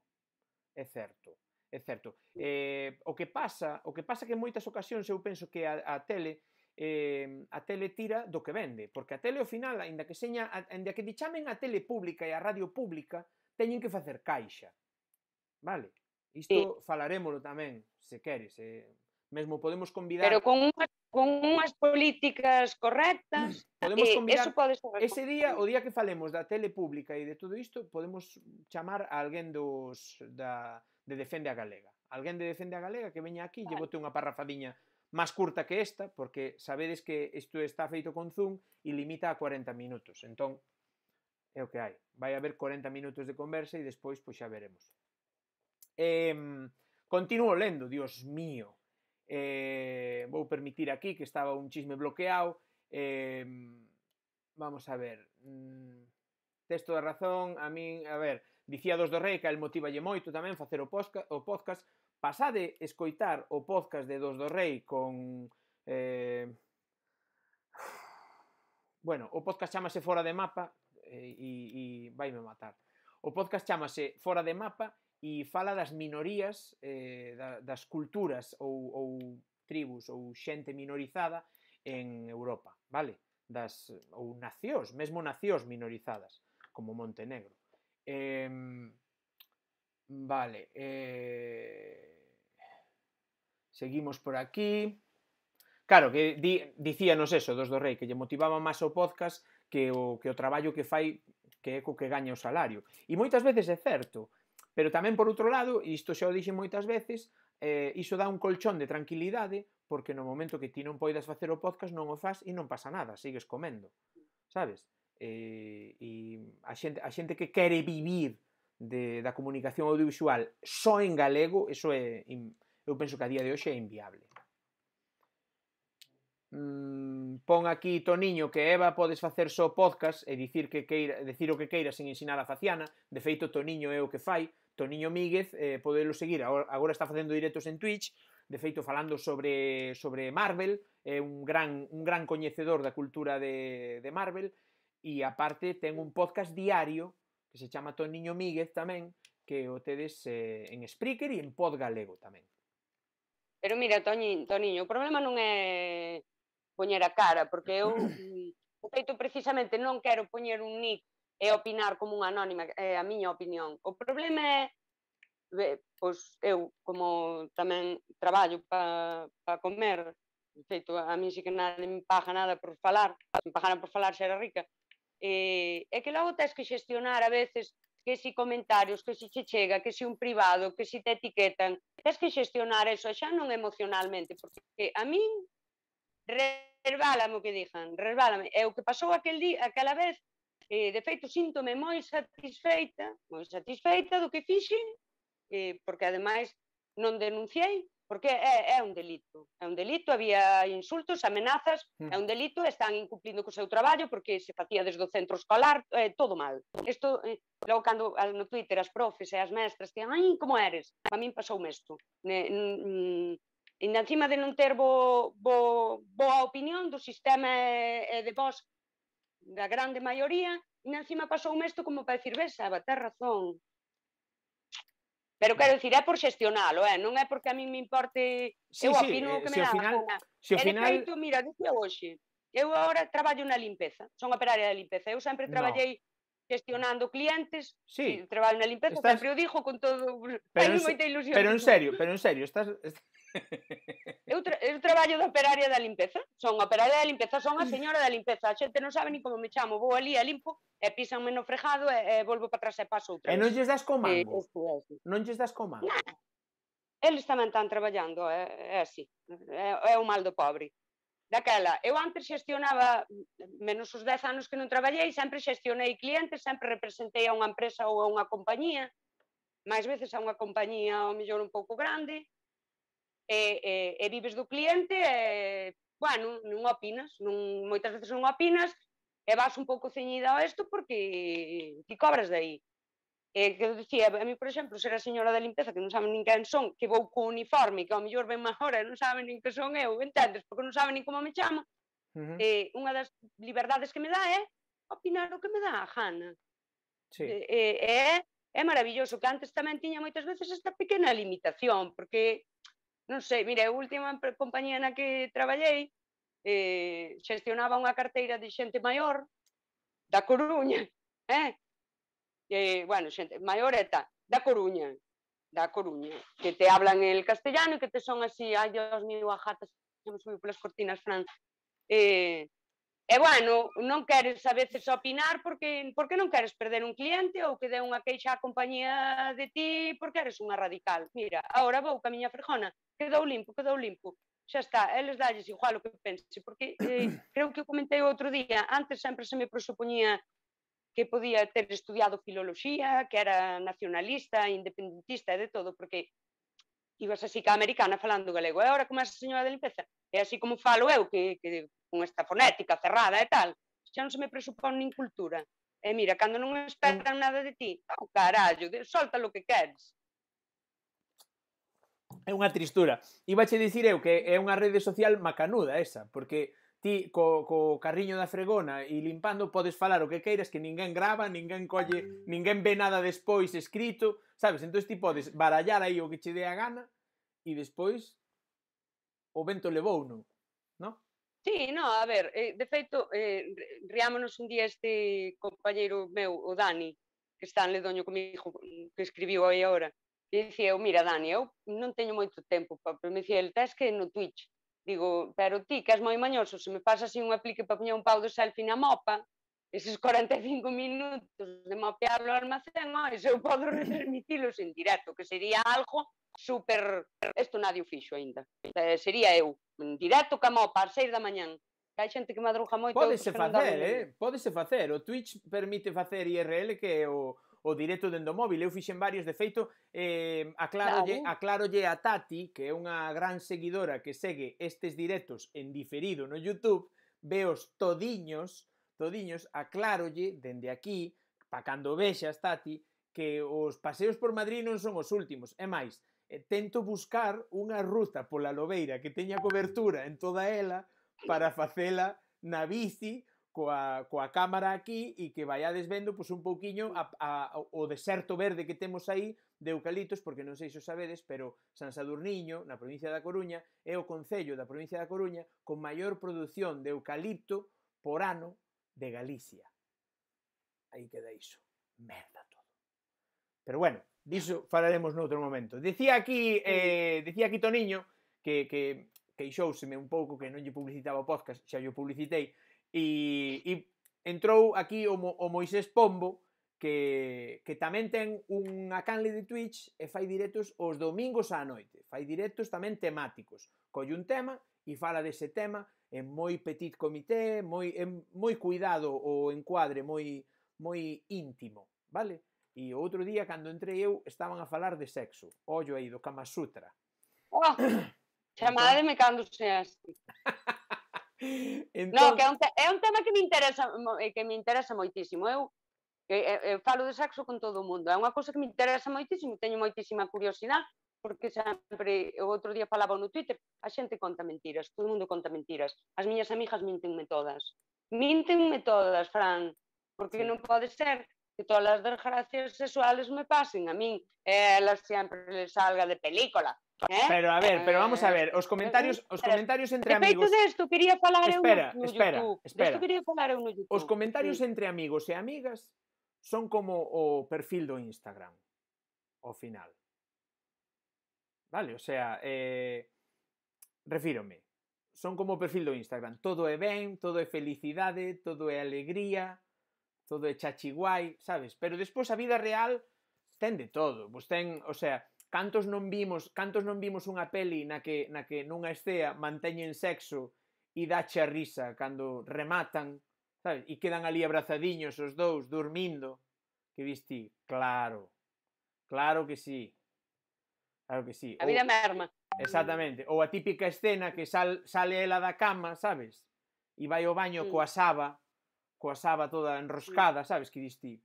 É certo, é certo. Eh, o que pasa, o que pasa que en moitas ocasións eu penso que a, a tele eh, a tele tira do que vende, porque a tele ao final, aínda que seña, aínda que dichamen a tele pública e a radio pública, teñen que facer caixa. Vale? Isto sí. falaremoslo tamén, se queres. Eh, mesmo podemos convidar... Pero con unhas, con unhas políticas correctas... Podemos eh, convidar... Eso pode ser... Ese día, o día que falemos da tele pública e de todo isto, podemos chamar a alguén dos, da, de Defende a Galega. Alguén de Defende a Galega que veña aquí, vale. lle unha parrafadiña máis curta que esta, porque sabedes que isto está feito con Zoom e limita a 40 minutos. Entón, é o que hai. Vai haber 40 minutos de conversa e despois pois xa veremos. Eh, continuo lendo, Dios mío. Eh, vou permitir aquí que estaba un chisme bloqueado. Eh, vamos a ver. Mm, texto da razón, a min, a ver, dicía dos do Rei que el motivalle moito tamén facer o, posca, o podcast. Pasade escoitar o podcast de dos do Rei con... Eh, bueno, o podcast chamase Fora de Mapa e, e, e vai me matar. O podcast chamase Fora de Mapa e fala das minorías eh, da, das culturas ou, ou tribus ou xente minorizada en Europa, vale? Das, ou nacións, mesmo nacións minorizadas, como Montenegro. Eh, vale, eh, seguimos por aquí. Claro, que di, dicíanos eso dos do rei, que lle motivaba máis o podcast que o, que o traballo que fai que é co que gaña o salario. E moitas veces é certo, Pero tamén, por outro lado, e isto xa o dixen moitas veces, eh, iso dá un colchón de tranquilidade porque no momento que ti non poidas facer o podcast non o fas e non pasa nada, sigues comendo, sabes? Eh, e a xente, a xente que quere vivir de, da comunicación audiovisual só en galego, eso é, eu penso que a día de hoxe é inviable. Mm, pon aquí Toniño que Eva podes facer só podcast e dicir que queira, decir o que queiras sin ensinar a faciana. De feito Toniño é o que fai, Toniño Míguez, eh, podelo seguir, agora, agora está facendo directos en Twitch, de feito falando sobre sobre Marvel, é eh, un gran un gran coñecedor da cultura de, de Marvel e aparte ten un podcast diario que se chama Toniño Míguez tamén, que o tedes eh, en Spreaker e en Pod Galego tamén. Pero mira, Toni, Toniño, o problema non é poñer a cara, porque eu, de feito, precisamente non quero poñer un nick e opinar como unha anónima, é a miña opinión. O problema é eh, pois eu como tamén traballo para pa comer, de feito a mí si que nada me paga nada por falar, me pagara por falar xa era rica. E, é que logo tens que xestionar a veces que si comentarios, que si che chega, que si un privado, que si te etiquetan, tens que xestionar eso, xa non emocionalmente, porque a min resbálame o que dixan, resbálame. E o que pasou aquel día, aquela vez, Eh, de feito, síntome moi satisfeita, moi satisfeita do que fixen, eh, porque ademais non denunciei, porque é, é un delito. É un delito, había insultos, amenazas, mm. é un delito, están incumplindo co seu traballo porque se facía desde o centro escolar, eh, todo mal. Isto, eh, logo cando no Twitter as profes e as mestras que, ai, como eres? A min pasou mesto. Ne, e encima de non ter bo, bo, boa opinión do sistema eh, e de vos da grande maioría, e na pasou pasoume como para decir, ves, Eva, ter razón. Pero quero dicir, é por xestionalo, eh? non é porque a mí me importe, sí, eu opino sí, eh, o que me dá final, si e final... feito, mira, dixe hoxe, eu agora traballo na limpeza, son operaria de limpeza, eu sempre traballei no gestionando clientes, sí. traballo na limpeza, estás... sempre o digo con todo, pero hai moita ilusión. Pero en serio, pero en serio, estás eu, tra eu traballo de operaria da limpeza. Son operaria da limpeza, son a mm. señora da limpeza. A xente non sabe ni como me chamo. Vou ali a limpo, e pisan no fregado e, e volvo para atrás e paso outra. E non lles das comando? E, eh, esto, esto. Non lles das comando? Nah. Eles tamén están traballando, é, eh, é así. É, é o mal do pobre. Daquela, eu antes xestionaba, menos os 10 anos que non traballei, sempre xestionei clientes, sempre representei a unha empresa ou a unha compañía, máis veces a unha compañía ao mellor un pouco grande, e, e, e vives do cliente e, bueno, non, opinas, non, moitas veces non opinas e vas un pouco ceñida a isto porque ti cobras de aí. E que eu dicía, a mí, por exemplo, ser a señora da limpeza que non saben nin quen son, que vou co uniforme, que ao mellor ben hora e non saben nin que son eu, entendes? Porque non saben nin como me chamo. Uh -huh. eh, unha das liberdades que me dá é opinar o que me dá a Hanna Sí. e, eh, é, é maravilloso que antes tamén tiña moitas veces esta pequena limitación, porque non sei, mira, a última compañía na que traballei eh, xestionaba unha carteira de xente maior da Coruña, eh? eh bueno, xente maior e ta, da Coruña, da Coruña, que te hablan el castellano e que te son así, ai, Dios mío, a jata, que me subiu polas cortinas, Fran. Eh, e bueno, non queres a veces opinar porque porque non queres perder un cliente ou que dé unha queixa á compañía de ti porque eres unha radical. Mira, agora vou ca miña frejona quedou limpo, quedou limpo. Xa está, eles dalles igual o que pense, porque eh, creo que o comentei outro día, antes sempre se me presupoñía que podía ter estudiado filoloxía, que era nacionalista, independentista e de todo, porque ibas así que a americana falando galego. E agora, como a señora de limpeza, é así como falo eu, que, que con esta fonética cerrada e tal, xa non se me presupón nin cultura. E mira, cando non esperan nada de ti, oh, carallo, solta lo que queres. É unha tristura. Iba che dicir eu que é unha rede social macanuda esa, porque ti co, co carriño da fregona e limpando podes falar o que queiras que ninguén grava, ninguén colle, ninguén ve nada despois escrito, sabes? Entón ti podes barallar aí o que che dé a gana e despois o vento levou non, non? Sí, no, a ver, eh, de feito, eh, riámonos un día este compañeiro meu, o Dani, que está en Ledoño comigo, que escribiu aí agora, E dicía eu, mira, Dani, eu non teño moito tempo, para... me dicía, el tens que no Twitch. Digo, pero ti, que és moi mañoso, se me pasas así un aplique para poñer un pau de selfie na mopa, eses 45 minutos de mapear ao almacén, se eu podo retransmitilos en directo, que sería algo super... Isto nadie o fixo ainda. Eh, sería eu, en directo ca mopa, a seis da Que Hai xente que madruja moito... Pódese facer, eh? Pódese facer. O Twitch permite facer IRL que o o directo dende o móvil. Eu fixen varios, de feito, eh, aclárolle, aclárolle a Tati, que é unha gran seguidora que segue estes directos en diferido no YouTube, veos todiños, todiños, aclárolle dende aquí, pa cando vexas, Tati, que os paseos por Madrid non son os últimos. É máis, eh, tento buscar unha ruta pola Lobeira que teña cobertura en toda ela para facela na bici coa, coa cámara aquí e que vaiades vendo pois, un pouquiño a, a, o deserto verde que temos aí de eucaliptos, porque non sei se o sabedes, pero San Sadurniño, na provincia da Coruña, é o concello da provincia da Coruña con maior produción de eucalipto por ano de Galicia. Aí queda iso. Merda todo. Pero bueno, diso falaremos noutro momento. Decía aquí, eh, dicía aquí Toniño que, que queixouseme un pouco que non lle publicitaba o podcast, xa lle publicitei, e, e entrou aquí o, Mo, o Moisés Pombo, que, que tamén ten unha canle de Twitch e fai directos os domingos á noite. Fai directos tamén temáticos. Colle un tema e fala dese tema en moi petit comité, moi, en, moi cuidado o encuadre, moi, moi íntimo, vale? E o outro día, cando entrei eu, estaban a falar de sexo. Ollo aí, do Kama Sutra. Oh, chamademe cando seas entón... No, que é un, te é un tema que me interesa eh, que me interesa moitísimo. Eu que eh, eu falo de sexo con todo o mundo. É unha cousa que me interesa moitísimo, teño moitísima curiosidade, porque sempre, o outro día falaba no Twitter, a xente conta mentiras, todo mundo conta mentiras. As miñas amigas mintenme todas. Mintenme todas, Fran, porque non pode ser que todas as desgracias sexuales me pasen a min. Elas sempre les salga de película. Eh? Pero a ver, pero vamos a ver, os eh, comentarios, os comentarios entre amigos. De feito quería falar espera, eu no, no espera, YouTube. Espera. quería falar eu no YouTube. Os comentarios sí. entre amigos e amigas son como o perfil do Instagram ao final. Vale, o sea, eh, refírome, son como o perfil do Instagram, todo é ben, todo é felicidade, todo é alegría, todo é chachiguai, sabes? Pero despois a vida real ten de todo, vos pois ten, o sea, cantos non vimos, cantos non vimos unha peli na que na que nunha estea manteñen sexo e dache a risa cando rematan, sabes? E quedan ali abrazadiños os dous dormindo, que diste, claro. Claro que sí. Claro que sí. A vida ou, merma. Exactamente. Ou a típica escena que sal, sale ela da cama, sabes? E vai ao baño mm. coa saba, coa saba toda enroscada, mm. sabes? Que diste,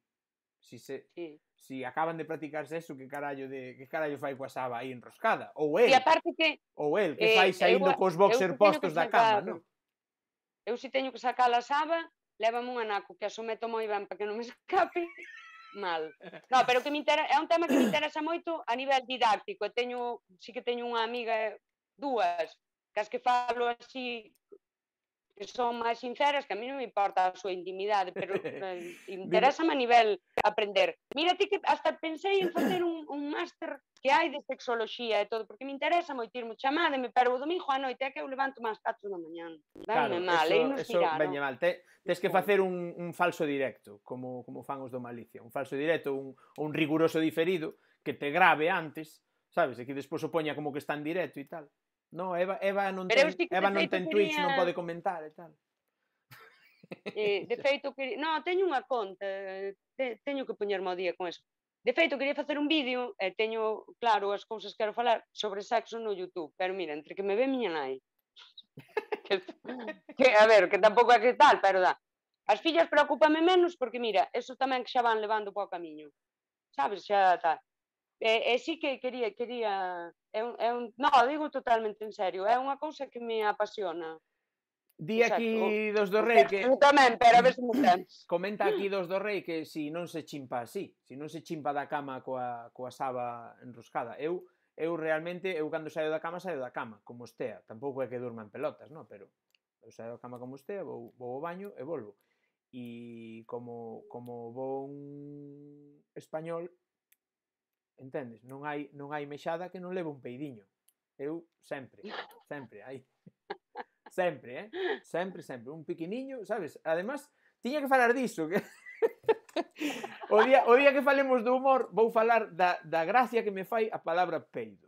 si se... Sí si acaban de practicarse eso, que carallo de que carallo fai coa saba aí enroscada? Ou el? E aparte que ou el que eh, fai saindo cos boxer postos da cama, non? Eu si teño que sacar a saba, lévame un anaco que asometo moi ben para que non me escape mal. No, pero que me interesa, é un tema que me interesa moito a nivel didáctico. Eu teño, si que teño unha amiga, eh, dúas, que as que falo así que son máis sinceras, que a mí non me importa a súa intimidade, pero eh, interesa a nivel aprender. Mírate que hasta pensei en facer un, un máster que hai de sexoloxía e todo, porque me interesa moitirmo, chamádeme, pero o domingo a noite é que eu levanto máis 4 da mañan. Dame claro, mal, eso, e nos eso mal. Te, tes que facer un, un falso directo, como, como fan os do Malicia, un falso directo, un, un riguroso diferido, que te grave antes, sabes, e que despois o poña como que está en directo e tal. No, Eva, Eva non ten, sí Eva non ten quería... Twitch, non pode comentar e tal. Eh, de feito, que... no, teño unha conta, eh, te, teño que poñerme ao día con eso. De feito, quería facer un vídeo e teño, claro, as cousas que quero falar sobre sexo no YouTube. Pero mira, entre que me ve miña nai, que, que, a ver, que tampouco é que tal, pero da. As fillas preocupame menos porque, mira, eso tamén que xa van levando para o camiño. Sabes, xa tal. E, eh, e eh, sí que quería, quería é un, é un, no, digo totalmente en serio, é unha cousa que me apasiona. Di aquí dos do rei que... Eu tamén, pero a ver se me Comenta aquí dos do rei que si non se chimpa así, si non se chimpa da cama coa, coa saba enroscada. Eu eu realmente, eu cando saio da cama, saio da cama, como estea. Tampouco é que durma en pelotas, non? pero eu saio da cama como estea, vou, vou ao baño e volvo. E como, como bon español, entendes? Non hai, non hai mexada que non leve un peidiño. Eu sempre, sempre, hai. Sempre, eh? Sempre, sempre. Un pequeniño, sabes? Además, tiña que falar diso, que... o, día, o día que falemos do humor, vou falar da, da gracia que me fai a palabra peido.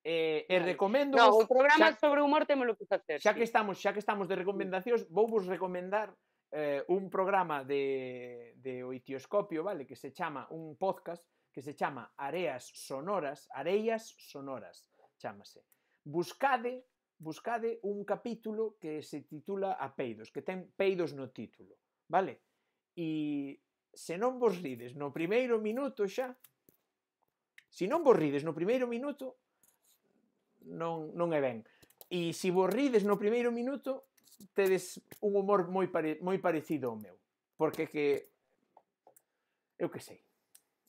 E, e recomendo... No, o programa xa, sobre humor temos que facer. Xa que estamos, xa que estamos de recomendacións, vou vos recomendar eh, un programa de, de oitioscopio, vale? Que se chama un podcast que se chama Areas Sonoras, Areias Sonoras, chámase. Buscade, buscade un capítulo que se titula Apeidos, que ten peidos no título, vale? E se non vos rides no primeiro minuto xa, se non vos rides no primeiro minuto, non, non é ben. E se vos rides no primeiro minuto, tedes un humor moi, pare, moi parecido ao meu. Porque que... Eu que sei.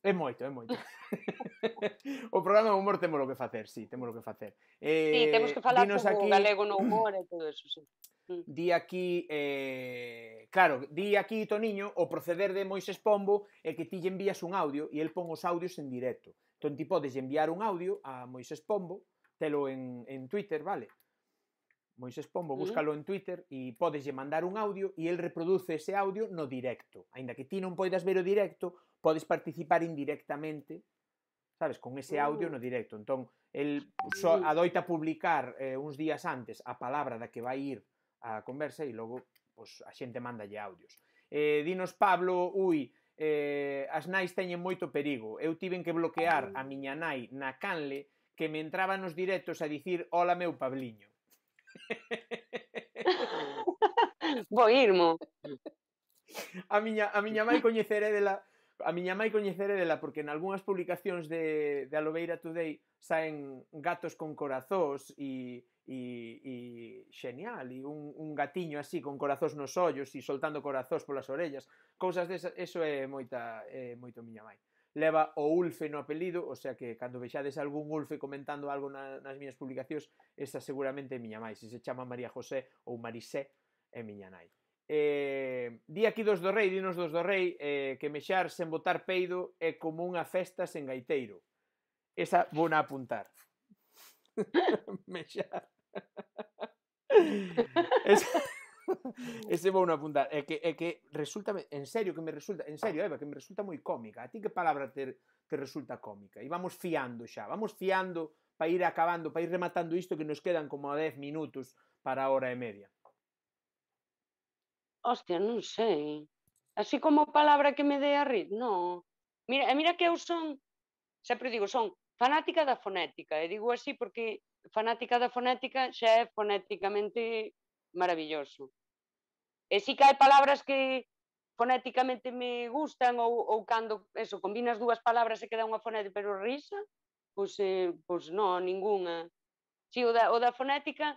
É moito, é moito. o programa de humor temos lo que facer, sí, temos lo que facer. Eh, sí, temos que falar como aquí... galego no humor e todo eso, sí. Mm. Di aquí, eh, claro, di aquí, Toniño, o proceder de Moisés Pombo é que ti lle envías un audio e el pon os audios en directo. Entón ti podes enviar un audio a Moisés Pombo, telo en, en Twitter, vale? Moisés Pombo, mm. búscalo en Twitter e podeslle mandar un audio e el reproduce ese audio no directo. Ainda que ti non poidas ver o directo, podes participar indirectamente, sabes, con ese audio mm. no directo. Entón, el so, adoita publicar eh, uns días antes a palabra da que vai ir a conversa e logo pois, a xente mandalle audios. Eh, dinos Pablo, ui, eh, as nais teñen moito perigo. Eu tiven que bloquear a mm. miña nai na canle que me entraba nos directos a dicir hola meu Pabliño. Vou irmo. A miña, a miña mãe dela, a miña mãe dela porque en algunhas publicacións de, de Alobeira Today saen gatos con corazóns e, e, e xenial, e un, un gatiño así con corazóns nos ollos e soltando corazóns polas orellas, cousas desas, eso é moita, é moito miña mãe leva o Ulfe no apelido, o sea que cando vexades algún Ulfe comentando algo na, nas miñas publicacións, esta seguramente é miña nai, se se chama María José ou Marisé, é miña nai. Eh, di aquí dos do rei, dinos dos do rei, eh, que mexar sen botar peido é como unha festa sen gaiteiro. Esa na apuntar. mexar. Esa... Ese vou na apuntar. É que, é que resulta, en serio, que me resulta, en serio, Eva, que me resulta moi cómica. A ti que palabra te, te resulta cómica? E vamos fiando xa, vamos fiando para ir acabando, para ir rematando isto que nos quedan como a 10 minutos para a hora e media. Hostia, non sei. Así como palabra que me dé a rir, non. Mira, eh, mira que eu son, sempre digo, son fanática da fonética, e digo así porque fanática da fonética xa é fonéticamente maravilloso. E si que hai palabras que fonéticamente me gustan ou, ou cando eso, combinas dúas palabras e queda unha fonética, pero risa, pois, eh, pois non, ninguna. Si, o da, o da fonética,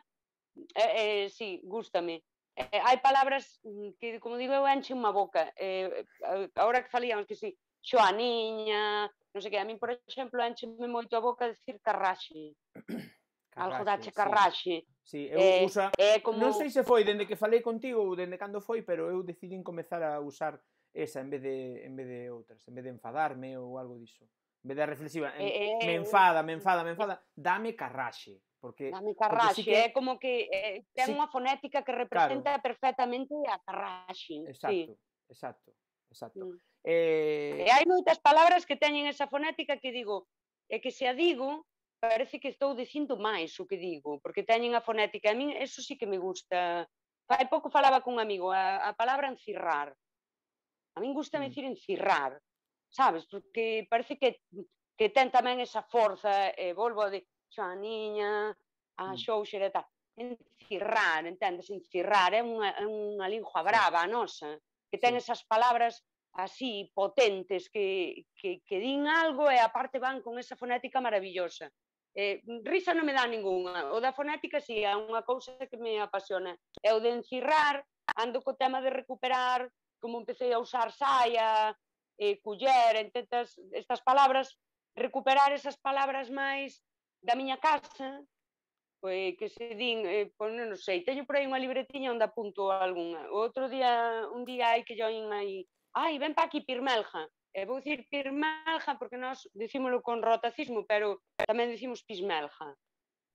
eh, eh, si, gústame. Eh, hai palabras mm, que, como digo, eu enche unha boca. Eh, eh ahora que falíamos que si, xoaniña, non sei que, a min, por exemplo, encheme moito a boca decir carraxe. carraxe Algo dache carraxe. Sí. Sí, eu eh, usa... Eh, como... Non sei se foi dende que falei contigo ou dende cando foi, pero eu decidín comezar a usar esa en vez de en vez de outras, en vez de enfadarme ou algo diso. En vez da reflexiva, en, eh, eh, me enfada, me eh, enfada, me eh. enfada, dame carraxe, porque dame carraxe, porque sí que... é como que eh, ten sí. unha fonética que representa claro. perfectamente a carraxe. Exacto, sí. exacto, exacto. Mm. Eh... E hai moitas palabras que teñen esa fonética que digo, é que se a digo, parece que estou dicindo máis o que digo, porque teñen a fonética. A min eso sí que me gusta. Fai pouco falaba cun amigo, a, a palabra encirrar. A min gusta me mm. dicir encirrar, sabes? Porque parece que, que ten tamén esa forza, e eh, volvo a de xa niña, a mm. xou e tal. Encirrar, entendes? Encirrar é unha, é unha lingua brava a nosa, que ten esas palabras así potentes que, que, que din algo e aparte van con esa fonética maravillosa. Eh, risa non me dá ningunha. O da fonética si sí, é unha cousa que me apasiona. É o de encirrar, ando co tema de recuperar, como empecé a usar saia, eh, culler, intentas estas palabras, recuperar esas palabras máis da miña casa, pois, que se din, eh, pois non sei, teño por aí unha libretiña onde apunto algunha. O outro día, un día hai que join aí, ai, ven pa aquí Pirmelja, E eh, vou dicir pirmelja porque nós dicímolo con rotacismo, pero tamén dicimos pismelja,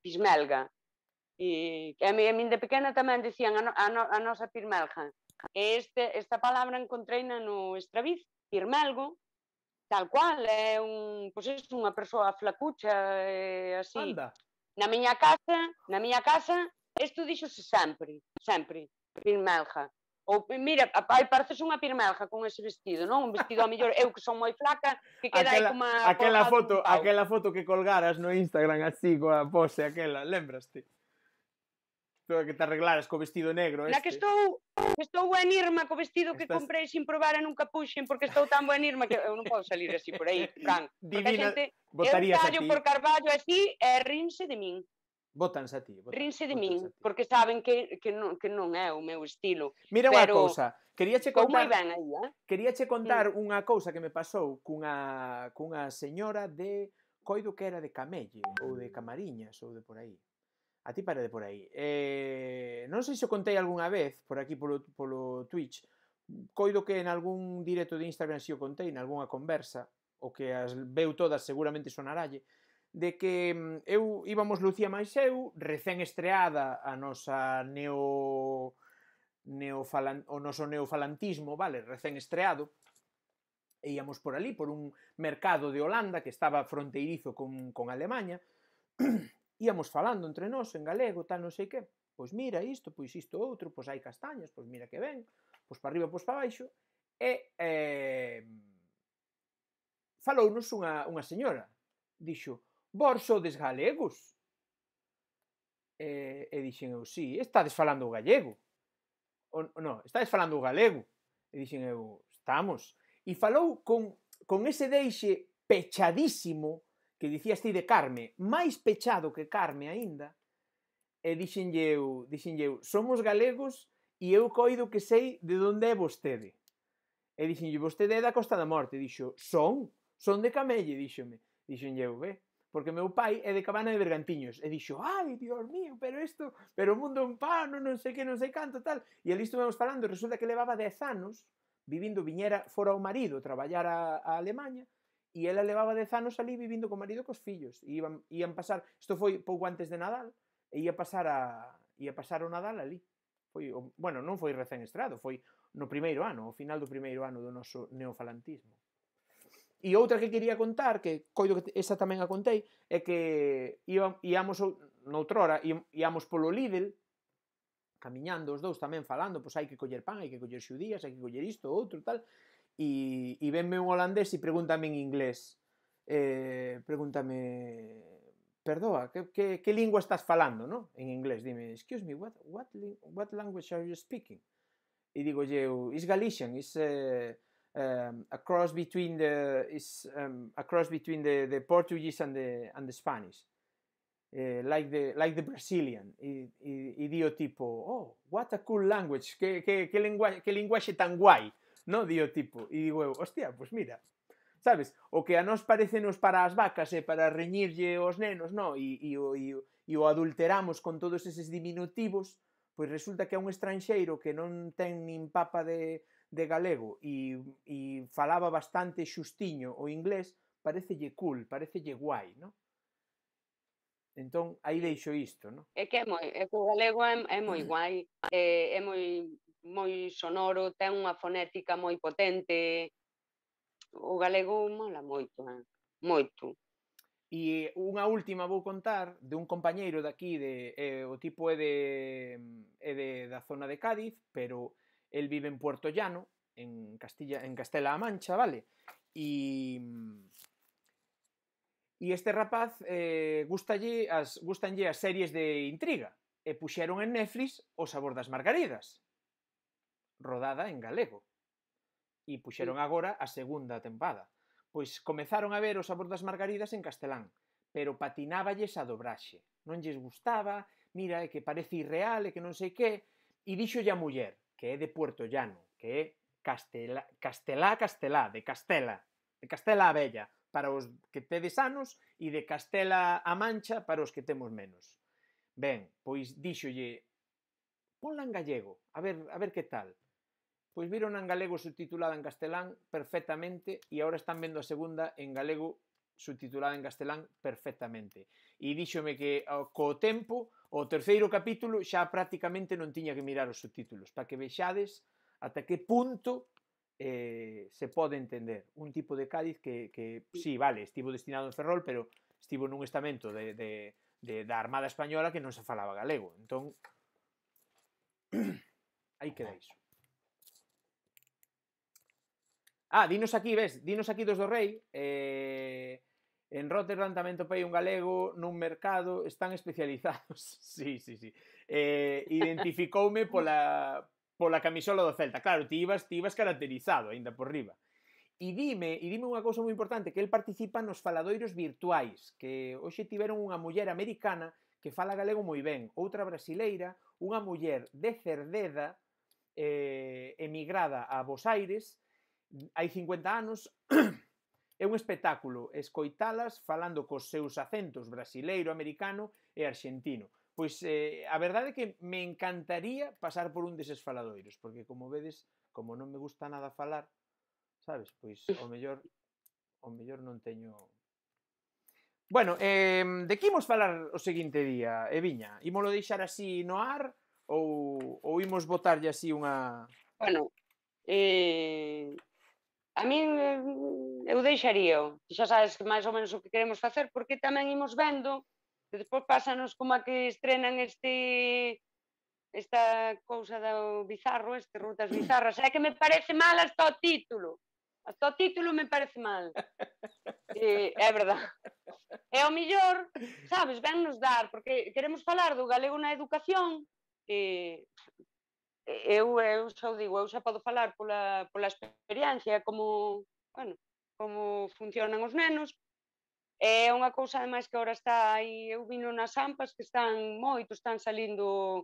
pismelga. E a mí, a mí de pequena tamén dicían a, a, a nosa pirmelja. E este, esta palabra encontreina no Estraviz, pirmelgo, tal cual, é un, pois é unha persoa flacucha, é así. Anda. Na miña casa, na miña casa, isto díxose sempre, sempre, pirmelja. Ou, mira, ai, pareces unha pirmelja con ese vestido, non? Un vestido a mellor, eu que son moi flaca, que queda aquela, aí como... Aquela foto, aquela foto que colgaras no Instagram así, coa pose aquela, lembraste? Tú que te arreglaras co vestido negro este. Na que estou, estou Irma co vestido que comprei sin probar e nunca puxen porque estou tan Irma que eu non podo salir así por aí, Fran. Divina, porque a xente, eu callo por carballo así e rinse de min. Botanse a ti. Rinse de min, porque saben que, que, non, que non é o meu estilo. Mira unha cousa. cousa, che contar... Ben aí, eh? che contar mm. unha cousa que me pasou cunha, cunha señora de... Coido que era de Camelle, ou de Camariñas, ou de por aí. A ti para de por aí. Eh, non sei se o contei algunha vez por aquí polo, polo Twitch. Coido que en algún directo de Instagram si o contei, en algunha conversa, o que as veu todas seguramente sonaralle de que mm, eu íbamos Lucía máis eu, recén estreada a nosa neo neofalan, o noso neofalantismo, vale, recén estreado, e íamos por ali, por un mercado de Holanda que estaba fronteirizo con, con Alemanha, íamos falando entre nós en galego, tal non sei que, pois mira isto, pois isto outro, pois hai castañas, pois mira que ben, pois para arriba, pois para baixo, e eh, falounos unha, unha señora, dixo, Vós sodes galegos? E, e dixen eu, sí, estades falando galego. O, no, estades falando galego. E dixen eu, estamos. E falou con, con ese deixe pechadísimo que dicías ti de Carme, máis pechado que Carme aínda, e dixenlle eu, dixenlle eu, somos galegos e eu coido que sei de onde é vostede. E dixenlle, vostede é da Costa da Morte, dixo, son, son de Camelle, díxome. Dixenlle eu, ve, porque meu pai é de Cabana de Bergantiños, e dixo, ai, dios mío, pero isto, pero o mundo é un pano, non sei que, non sei canto, tal, e ali estuvemos falando, resulta que levaba 10 anos vivindo viñera fora o marido, traballar a, a Alemanha, e ela levaba 10 anos ali vivindo co marido e cos fillos, e iban, iban pasar, isto foi pouco antes de Nadal, e ia pasar a, ia pasar o Nadal ali, foi, o, bueno, non foi recén estrado, foi no primeiro ano, ao final do primeiro ano do noso neofalantismo. E outra que quería contar, que coido que esta tamén a contei, é que íamos noutrora, íamos polo Lidl, camiñando os dous tamén falando, pois hai que coller pan, hai que coller xudías, hai que coller isto, outro, tal, e, e venme un holandés e pregúntame en inglés, eh, pregúntame, perdoa, que, que, que lingua estás falando, no? En inglés, dime, excuse me, what, what, what language are you speaking? E digo, eu, is Galician, is... Eh, um, a cross between the is um, a cross between the, the Portuguese and the and the Spanish, uh, like the like the Brazilian idiotipo. Oh, what a cool language! Que que que lenguaje, que lenguaje tan guay, no? Idiotipo. E digo, hostia, pues mira, sabes? O que a nós nos para as vacas e para reñirlle os nenos, no? E, e, o, e, o adulteramos con todos eses diminutivos, pois resulta que a un estranxeiro que non ten nin papa de, de galego e, e falaba bastante xustiño o inglés, parecelle cool, parecelle guai, non? Entón, aí deixo isto, non? É que é moi, é que o galego é, é moi mm. guai, é, é moi moi sonoro, ten unha fonética moi potente. O galego mola moito, eh? moito. E eh, unha última vou contar de un compañeiro daqui de eh, o tipo é de é de da zona de Cádiz, pero Él vive en Puerto Llano, en Castilla, en Castela-La Mancha, ¿vale? Y, Y este rapaz eh, gustalle as, gustanlle as series de intriga e puxeron en Netflix O sabor das margaridas rodada en galego e puxeron agora a segunda tempada pois comezaron a ver O sabor das margaridas en castelán pero patináballes a dobraxe non lles gustaba mira, é que parece irreal, é que non sei que e dixo a muller que é de Puerto Llano, que é Castela, Castelá, Castelá, de Castela, de Castela a Bella, para os que tedes anos, e de Castela a Mancha para os que temos menos. Ben, pois díxolle, ponla en gallego, a ver, a ver que tal. Pois viron en galego subtitulada en castelán perfectamente e agora están vendo a segunda en galego subtitulada en castelán perfectamente. E díxome que co tempo O terceiro capítulo xa prácticamente non tiña que mirar os subtítulos, para que vexades ata que punto eh, se pode entender. Un tipo de Cádiz que, que sí, vale, estivo destinado en Ferrol, pero estivo nun estamento de, de, de, da Armada Española que non se falaba galego. Entón, aí queda iso. Ah, dinos aquí, ves, dinos aquí dos do rei, eh, En Rotterdam tamén topei un galego nun mercado, están especializados. sí, sí, sí. Eh, identificoume pola, pola camisola do Celta. Claro, ti ibas, ti ibas caracterizado aínda por riba. E dime, e dime unha cousa moi importante, que el participa nos faladoiros virtuais, que hoxe tiveron unha muller americana que fala galego moi ben, outra brasileira, unha muller de Cerdeda, eh, emigrada a Bos Aires, hai 50 anos, É un espectáculo escoitalas falando cos seus acentos brasileiro, americano e argentino. Pois eh, a verdade é que me encantaría pasar por un deses faladoiros, porque como vedes, como non me gusta nada falar, sabes, pois o mellor o mellor non teño Bueno, eh, de que imos falar o seguinte día, Eviña? Imolo deixar así no ar ou, ou imos botarlle así unha... Bueno, eh, a min eh, eu deixaría, xa sabes que máis ou menos o que queremos facer, porque tamén imos vendo, que despois pásanos como a que estrenan este esta cousa do bizarro, este Rutas Bizarras, é que me parece mal hasta o título. Hasta o título me parece mal. E, é verdad. É o millor, sabes, ven nos dar, porque queremos falar do galego na educación, e eu, eu xa o digo, eu xa podo falar pola, pola experiencia como, bueno, como funcionan os nenos, é unha cousa ademais que agora está aí, eu vino nas ampas que están moito, están salindo,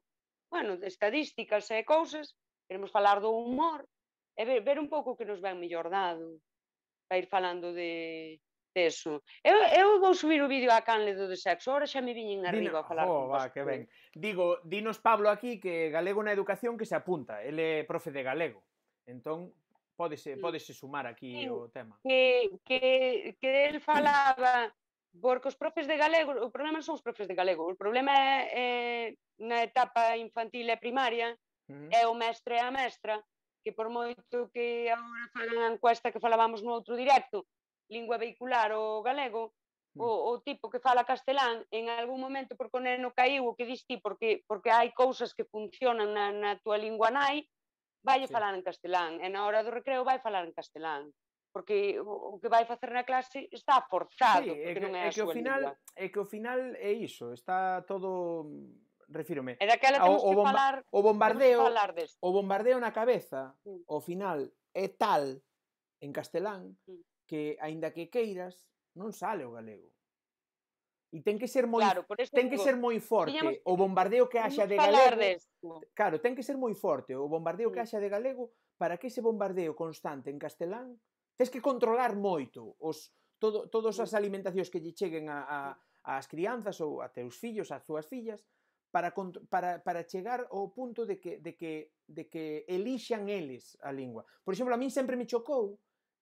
bueno, de estadísticas e cousas, queremos falar do humor, e ver, ver un pouco que nos ven mellor dado, para ir falando de, peso. Eu, eu vou subir o vídeo a canle do de sexo, ora xa me viñen arriba Dino, a falar oh, con va, que ben. Digo, dinos Pablo aquí que galego na educación que se apunta, ele é profe de galego. Entón, podese, podese sumar aquí sí, o tema. Que, que, que el falaba porque os profes de galego, o problema non son os profes de galego, o problema é, é na etapa infantil e primaria, uh -huh. é o mestre e a mestra, que por moito que agora falan a encuesta que falábamos no outro directo, lingua vehicular o galego, o, mm. o tipo que fala castelán, en algún momento porque o neno caiu o que dis ti, porque, porque hai cousas que funcionan na, na tua lingua nai, vai sí. falar en castelán, e na hora do recreo vai falar en castelán porque o que vai facer na clase está forzado, sí, porque é que, non é a é que ao final, lingua. É que ao final é iso, está todo refírome. E daquela o, o, bomba, falar, o bombardeo, falar o bombardeo na cabeza, sí. ao final é tal en castelán sí que, aínda que queiras, non sale o galego. E ten que ser moi claro, ten digo, que ser moi forte digamos, o bombardeo que haxa de galego. De Claro, ten que ser moi forte o bombardeo sí. que haxa de galego para que ese bombardeo constante en castelán tes que controlar moito os todo, todas as alimentacións que lle cheguen a, a, as crianzas ou a teus fillos, a túas fillas, para, para, para chegar ao punto de que, de que, de que elixan eles a lingua. Por exemplo, a min sempre me chocou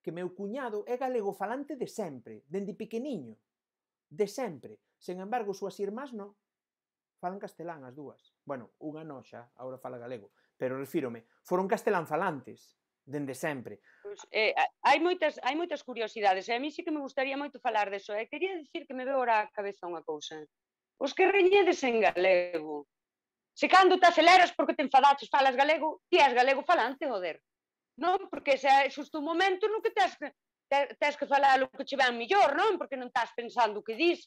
que meu cuñado é galego falante de sempre, dende pequeniño. De sempre. Sen embargo, súas irmás non. Falan castelán as dúas. Bueno, unha non xa, agora fala galego. Pero refírome, foron castelán falantes dende sempre. Pois, eh, hai moitas hai moitas curiosidades e eh, a mí sí que me gustaría moito falar deso. E eh? quería dicir que me veo ora a cabeza unha cousa. Os que reñedes en galego. Se cando te aceleras porque te enfadaches, falas galego, ti és galego falante, joder non? Porque xa é xusto o momento no que tens que, tens que falar o que che ven mellor, non? Porque non estás pensando o que dis.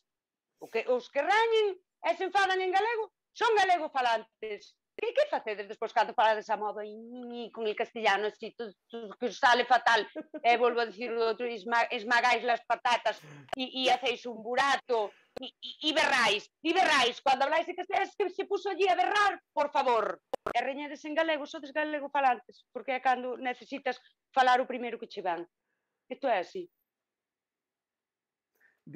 O que, os que rañen e se enfadan en galego son galego falantes. Que que facedes despois cando falades a modo e con el castellano así, todo, tu, que sale fatal, e volvo a dicir o outro, esma, esmagáis las patatas e, e hacéis un burato e, berráis, berrais, e berrais, cando habláis de es que se puso allí a berrar, por favor, e reñedes en galego, sodes galego falantes, porque é cando necesitas falar o primeiro que che van. Isto é así.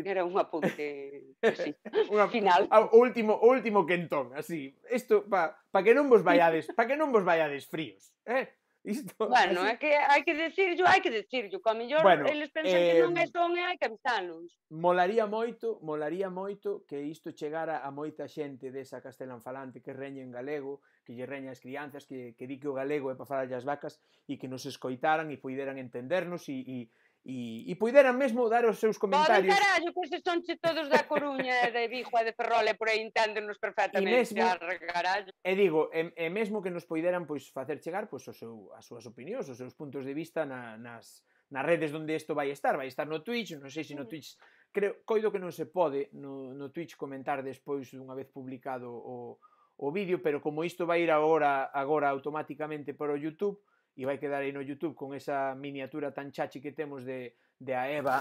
Era un apunte así, Una, final. O Último, último quentón, así. Isto, pa, pa que non vos vaiades, pa que non vos vaiades fríos, eh? Isto, bueno, así... é que hai que decirllo, hai que decirllo, eh, que a mellor bueno, eles pensan eh, que non é son e hai que avisarlos. Molaría moito, molaría moito que isto chegara a moita xente desa castelan falante que reñe en galego, que lle reñe as crianzas, que, que di que o galego é para falar as vacas e que nos escoitaran e poideran entendernos e, e e, e poideran mesmo dar os seus comentarios. Pode ah, carallo, que se son todos da Coruña, de Vigo e de Ferrol e por aí enténdonos perfectamente. E mesmo, e digo, e, e mesmo que nos poideran pois facer chegar pois, o seu, as súas opinións, os seus puntos de vista na, nas, nas redes onde isto vai estar. Vai estar no Twitch, non sei se no mm. Twitch... Creo, coido que non se pode no, no Twitch comentar despois dunha vez publicado o, o vídeo, pero como isto vai ir agora, agora automáticamente para o YouTube, e vai quedar aí no YouTube con esa miniatura tan chachi que temos de, de a Eva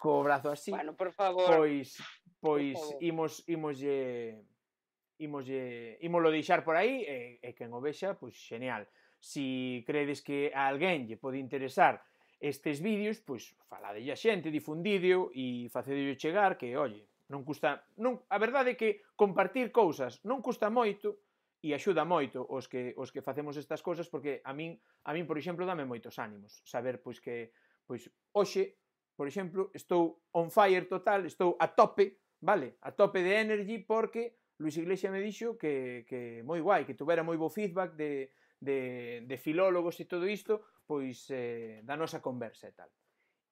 co brazo así. Bueno, por favor. Pois pois favor. imos imoslle imos lo deixar por aí e, e quen o vexa, pois genial. Si credes que a alguén lle pode interesar estes vídeos, pois faladelle a xente, difundidio e facedello chegar que, olle, non custa, non, a verdade é que compartir cousas non custa moito, e axuda moito os que os que facemos estas cousas porque a min a min, por exemplo, dame moitos ánimos saber pois que pois hoxe, por exemplo, estou on fire total, estou a tope, vale? A tope de energy porque Luis Iglesias me dixo que, que moi guai, que tuvera moi bo feedback de, de, de filólogos e todo isto, pois eh, da nosa conversa e tal.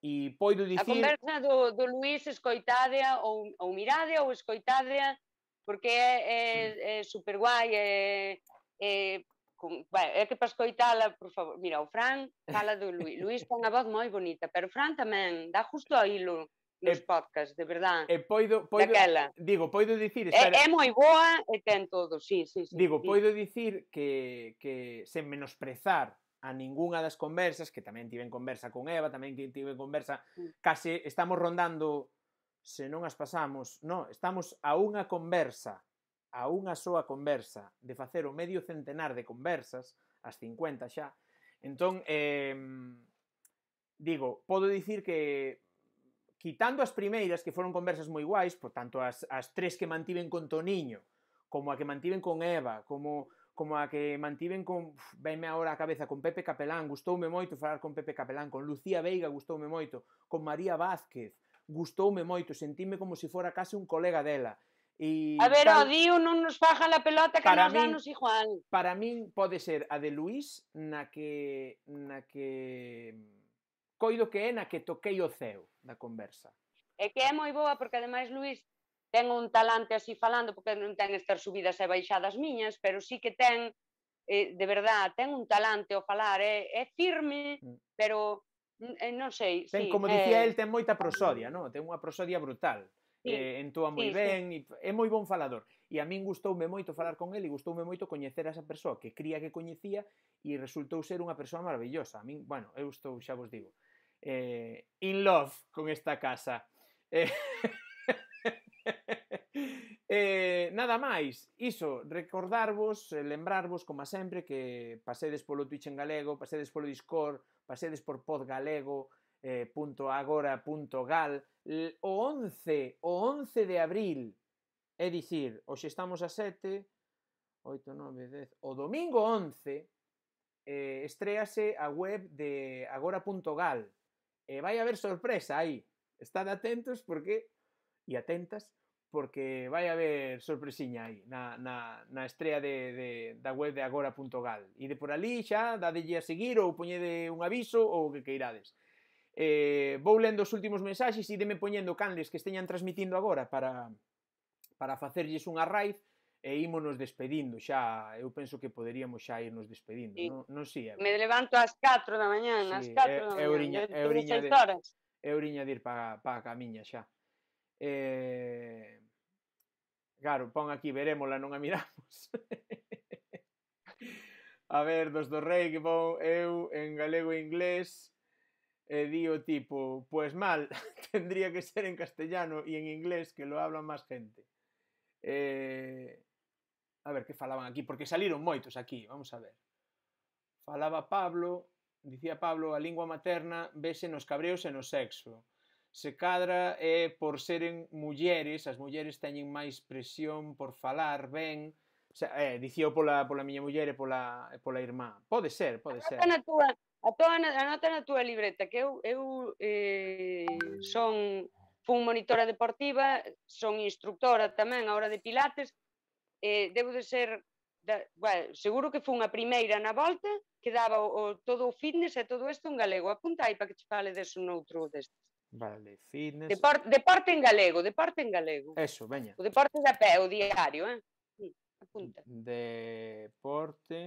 E poido dicir... A conversa do, do Luis, escoitadea ou, ou miradea ou escoitadea porque é, é, é super guai, é, é, con, bueno, é que para escoitala, por favor, mira, o Fran fala do Luís, Luís pon a voz moi bonita, pero o Fran tamén dá justo a hilo nos e, podcasts, de verdad. E poido, poido daquela. digo, poido dicir, espera, é, é moi boa e ten todo, sí, sí, sí. Digo, sí. poido dicir que que sen menosprezar a ningunha das conversas, que tamén tiven conversa con Eva, tamén tiven conversa, case estamos rondando se non as pasamos, non, estamos a unha conversa, a unha soa conversa de facer o medio centenar de conversas, as 50 xa, entón, eh, digo, podo dicir que quitando as primeiras que foron conversas moi guais, por tanto as, as tres que mantiven con Toniño, como a que mantiven con Eva, como como a que mantiven con, venme agora a cabeza, con Pepe Capelán, gustoume moito falar con Pepe Capelán, con Lucía Veiga gustoume moito, con María Vázquez, gustoume moito, sentime como se si fora case un colega dela. E a ver, tal, o Diu non nos faja la pelota que nos dan danos igual. Para min pode ser a de Luís na que na que coido que é na que toquei o ceo da conversa. É que é moi boa porque ademais Luís ten un talante así falando porque non ten estas subidas e baixadas miñas, pero sí que ten eh, de verdad, ten un talante ao falar, é, eh, é firme, mm. pero Mm, eh, non sei, ten, sí, como dicía eh... el, ten moita mm. prosodia, non? Ten unha prosodia brutal. Sí, eh, entúa moi sí, ben, sí. é moi bon falador. E a min gustoume moito falar con ele, gustoume moito coñecer a esa persoa que cría que coñecía e resultou ser unha persoa maravillosa. A min, bueno, eu estou, xa vos digo, eh, in love con esta casa. Eh... Eh, nada máis, iso, recordarvos, eh, lembrarvos, como sempre, que pasedes polo Twitch en galego, pasedes polo Discord, pasedes por podgalego.agora.gal, eh, o 11, o 11 de abril, é dicir, hoxe estamos a 7, 8, 9, 10, o domingo 11, eh, estrease a web de agora.gal, e eh, vai haber sorpresa aí, estad atentos porque, e atentas, porque vai haber sorpresiña aí na, na, na estrea de, de, da web de agora.gal e de por ali xa dadelle a seguir ou poñede un aviso ou o que queirades eh, vou lendo os últimos mensaxes e deme poñendo canles que esteñan transmitindo agora para, para facerlles unha raíz e ímonos despedindo xa, eu penso que poderíamos xa irnos despedindo, sí. non, non si? Sí, me levanto ás 4 da mañá, sí, ás 4 da mañá, é, oriña, é oriña de, É oriña de ir para, pa a camiña xa. Eh, Claro, pon aquí, verémola, non a miramos. a ver, dos do rei que pon eu en galego e inglés e di o tipo, pues mal, tendría que ser en castellano e en inglés que lo hablan máis gente. Eh, a ver, que falaban aquí, porque saliron moitos aquí, vamos a ver. Falaba Pablo, dicía Pablo, a lingua materna vese nos cabreos e no sexo. Se cadra é por seren mulleres, as mulleres teñen máis presión por falar ben, o sea, eh, dicío pola, pola miña muller e pola, e pola irmá. Pode ser, pode ser. Anota na túa, a toa, anota na túa libreta, que eu, eu eh, son fun monitora deportiva, son instructora tamén a hora de pilates, eh, debo de ser, da, bueno, seguro que fun a primeira na volta, que daba o, o, todo o fitness e todo isto en galego. Apunta aí para que te fale deso noutro destes. Vale, fitness. Deporte, deporte en galego, deporte en galego. Eso, veña. O deporte da pé, o diario, eh? apunta. Deporte.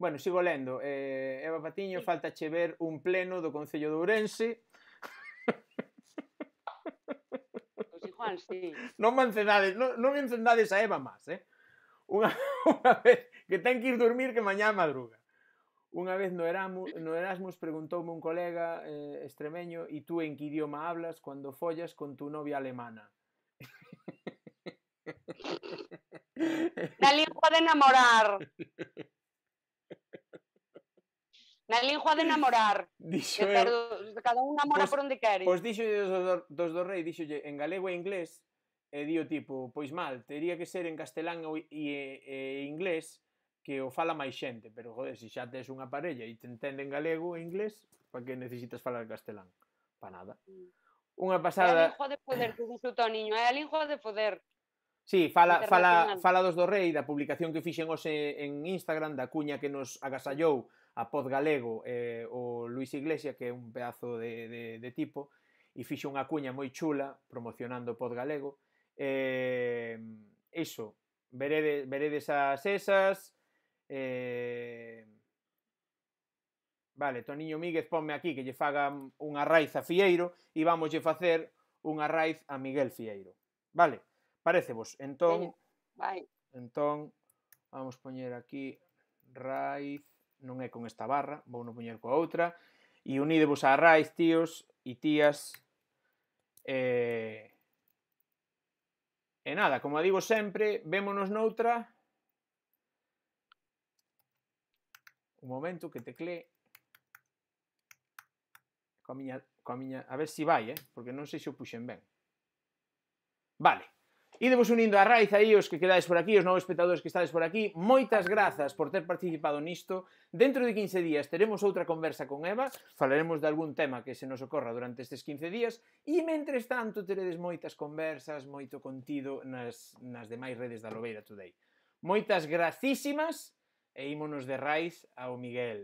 Bueno, sigo lendo. Eh, Eva Patiño, sí. falta che ver un pleno do Concello de Ourense. Pois Juan, sí. Non me encendades, non, non me encendades a Eva máis, eh? Unha, unha vez que ten que ir dormir que mañá madruga. Unha vez no Erasmus, no Erasmus preguntoume un colega eh, extremeño e tú en que idioma hablas cando follas con tu novia alemana? Na lingua de enamorar. Na lingua de enamorar. Dixo de eu, cada un namora por onde quere. Pois dixo dos, dos, do rei, dixo en galego e inglés, e dio tipo, pois mal, tería que ser en castelán e, e, e inglés, que o fala máis xente, pero joder, se xa tes unha parella e te entenden galego e inglés, para que necesitas falar castelán? Pa nada. Mm. Unha pasada... É a de poder, que dixo Toniño, é a lingua de poder. Sí, fala, fala, fala dos do rei, da publicación que fixen hoxe en Instagram, da cuña que nos agasallou a Pod Galego eh, o Luis Iglesia, que é un pedazo de, de, de tipo, e fixo unha cuña moi chula promocionando o Pod Galego. Eh, iso, veredes, veredes as esas, Eh... Vale, Toniño Míguez ponme aquí que lle faga unha raiz a Fieiro e vamos lle facer unha raiz a Miguel Fieiro. Vale, parecevos. Entón, Vai. entón vamos poñer aquí raiz, non é con esta barra, vou non poñer coa outra, e unidevos a raiz, tíos e tías, e... Eh... E nada, como digo sempre, vémonos noutra un momento que teclee coa miña, coa miña, a ver se si vai, eh? porque non sei se o puxen ben. Vale. Idemos unindo a raiz aí os que quedades por aquí, os novos espectadores que estades por aquí. Moitas grazas por ter participado nisto. Dentro de 15 días teremos outra conversa con Eva, falaremos de algún tema que se nos ocorra durante estes 15 días e, mentres tanto, teredes moitas conversas, moito contido nas, nas demais redes da Lobeira Today. Moitas gracísimas e ímonos de raiz ao Miguel.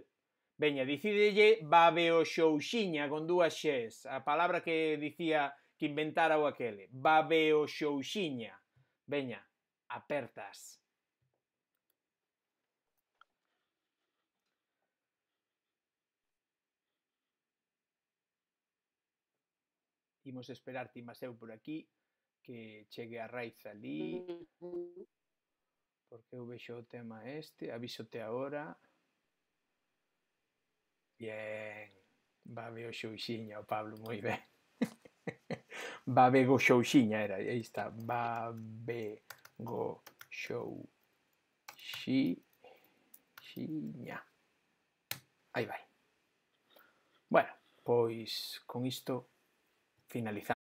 Veña, dicidelle babeo xouxiña con dúas xes, a palabra que dicía que inventara o aquele. xouxiña. Veña, apertas. Imos esperar ti, eu por aquí, que chegue a raiz ali. porque show tema este, te ahora. Bien, va veo o Pablo, muy bien. Babego xouxiña, era, ahí está, Babego Shouxiña. ahí va Bueno, pues con esto finalizamos.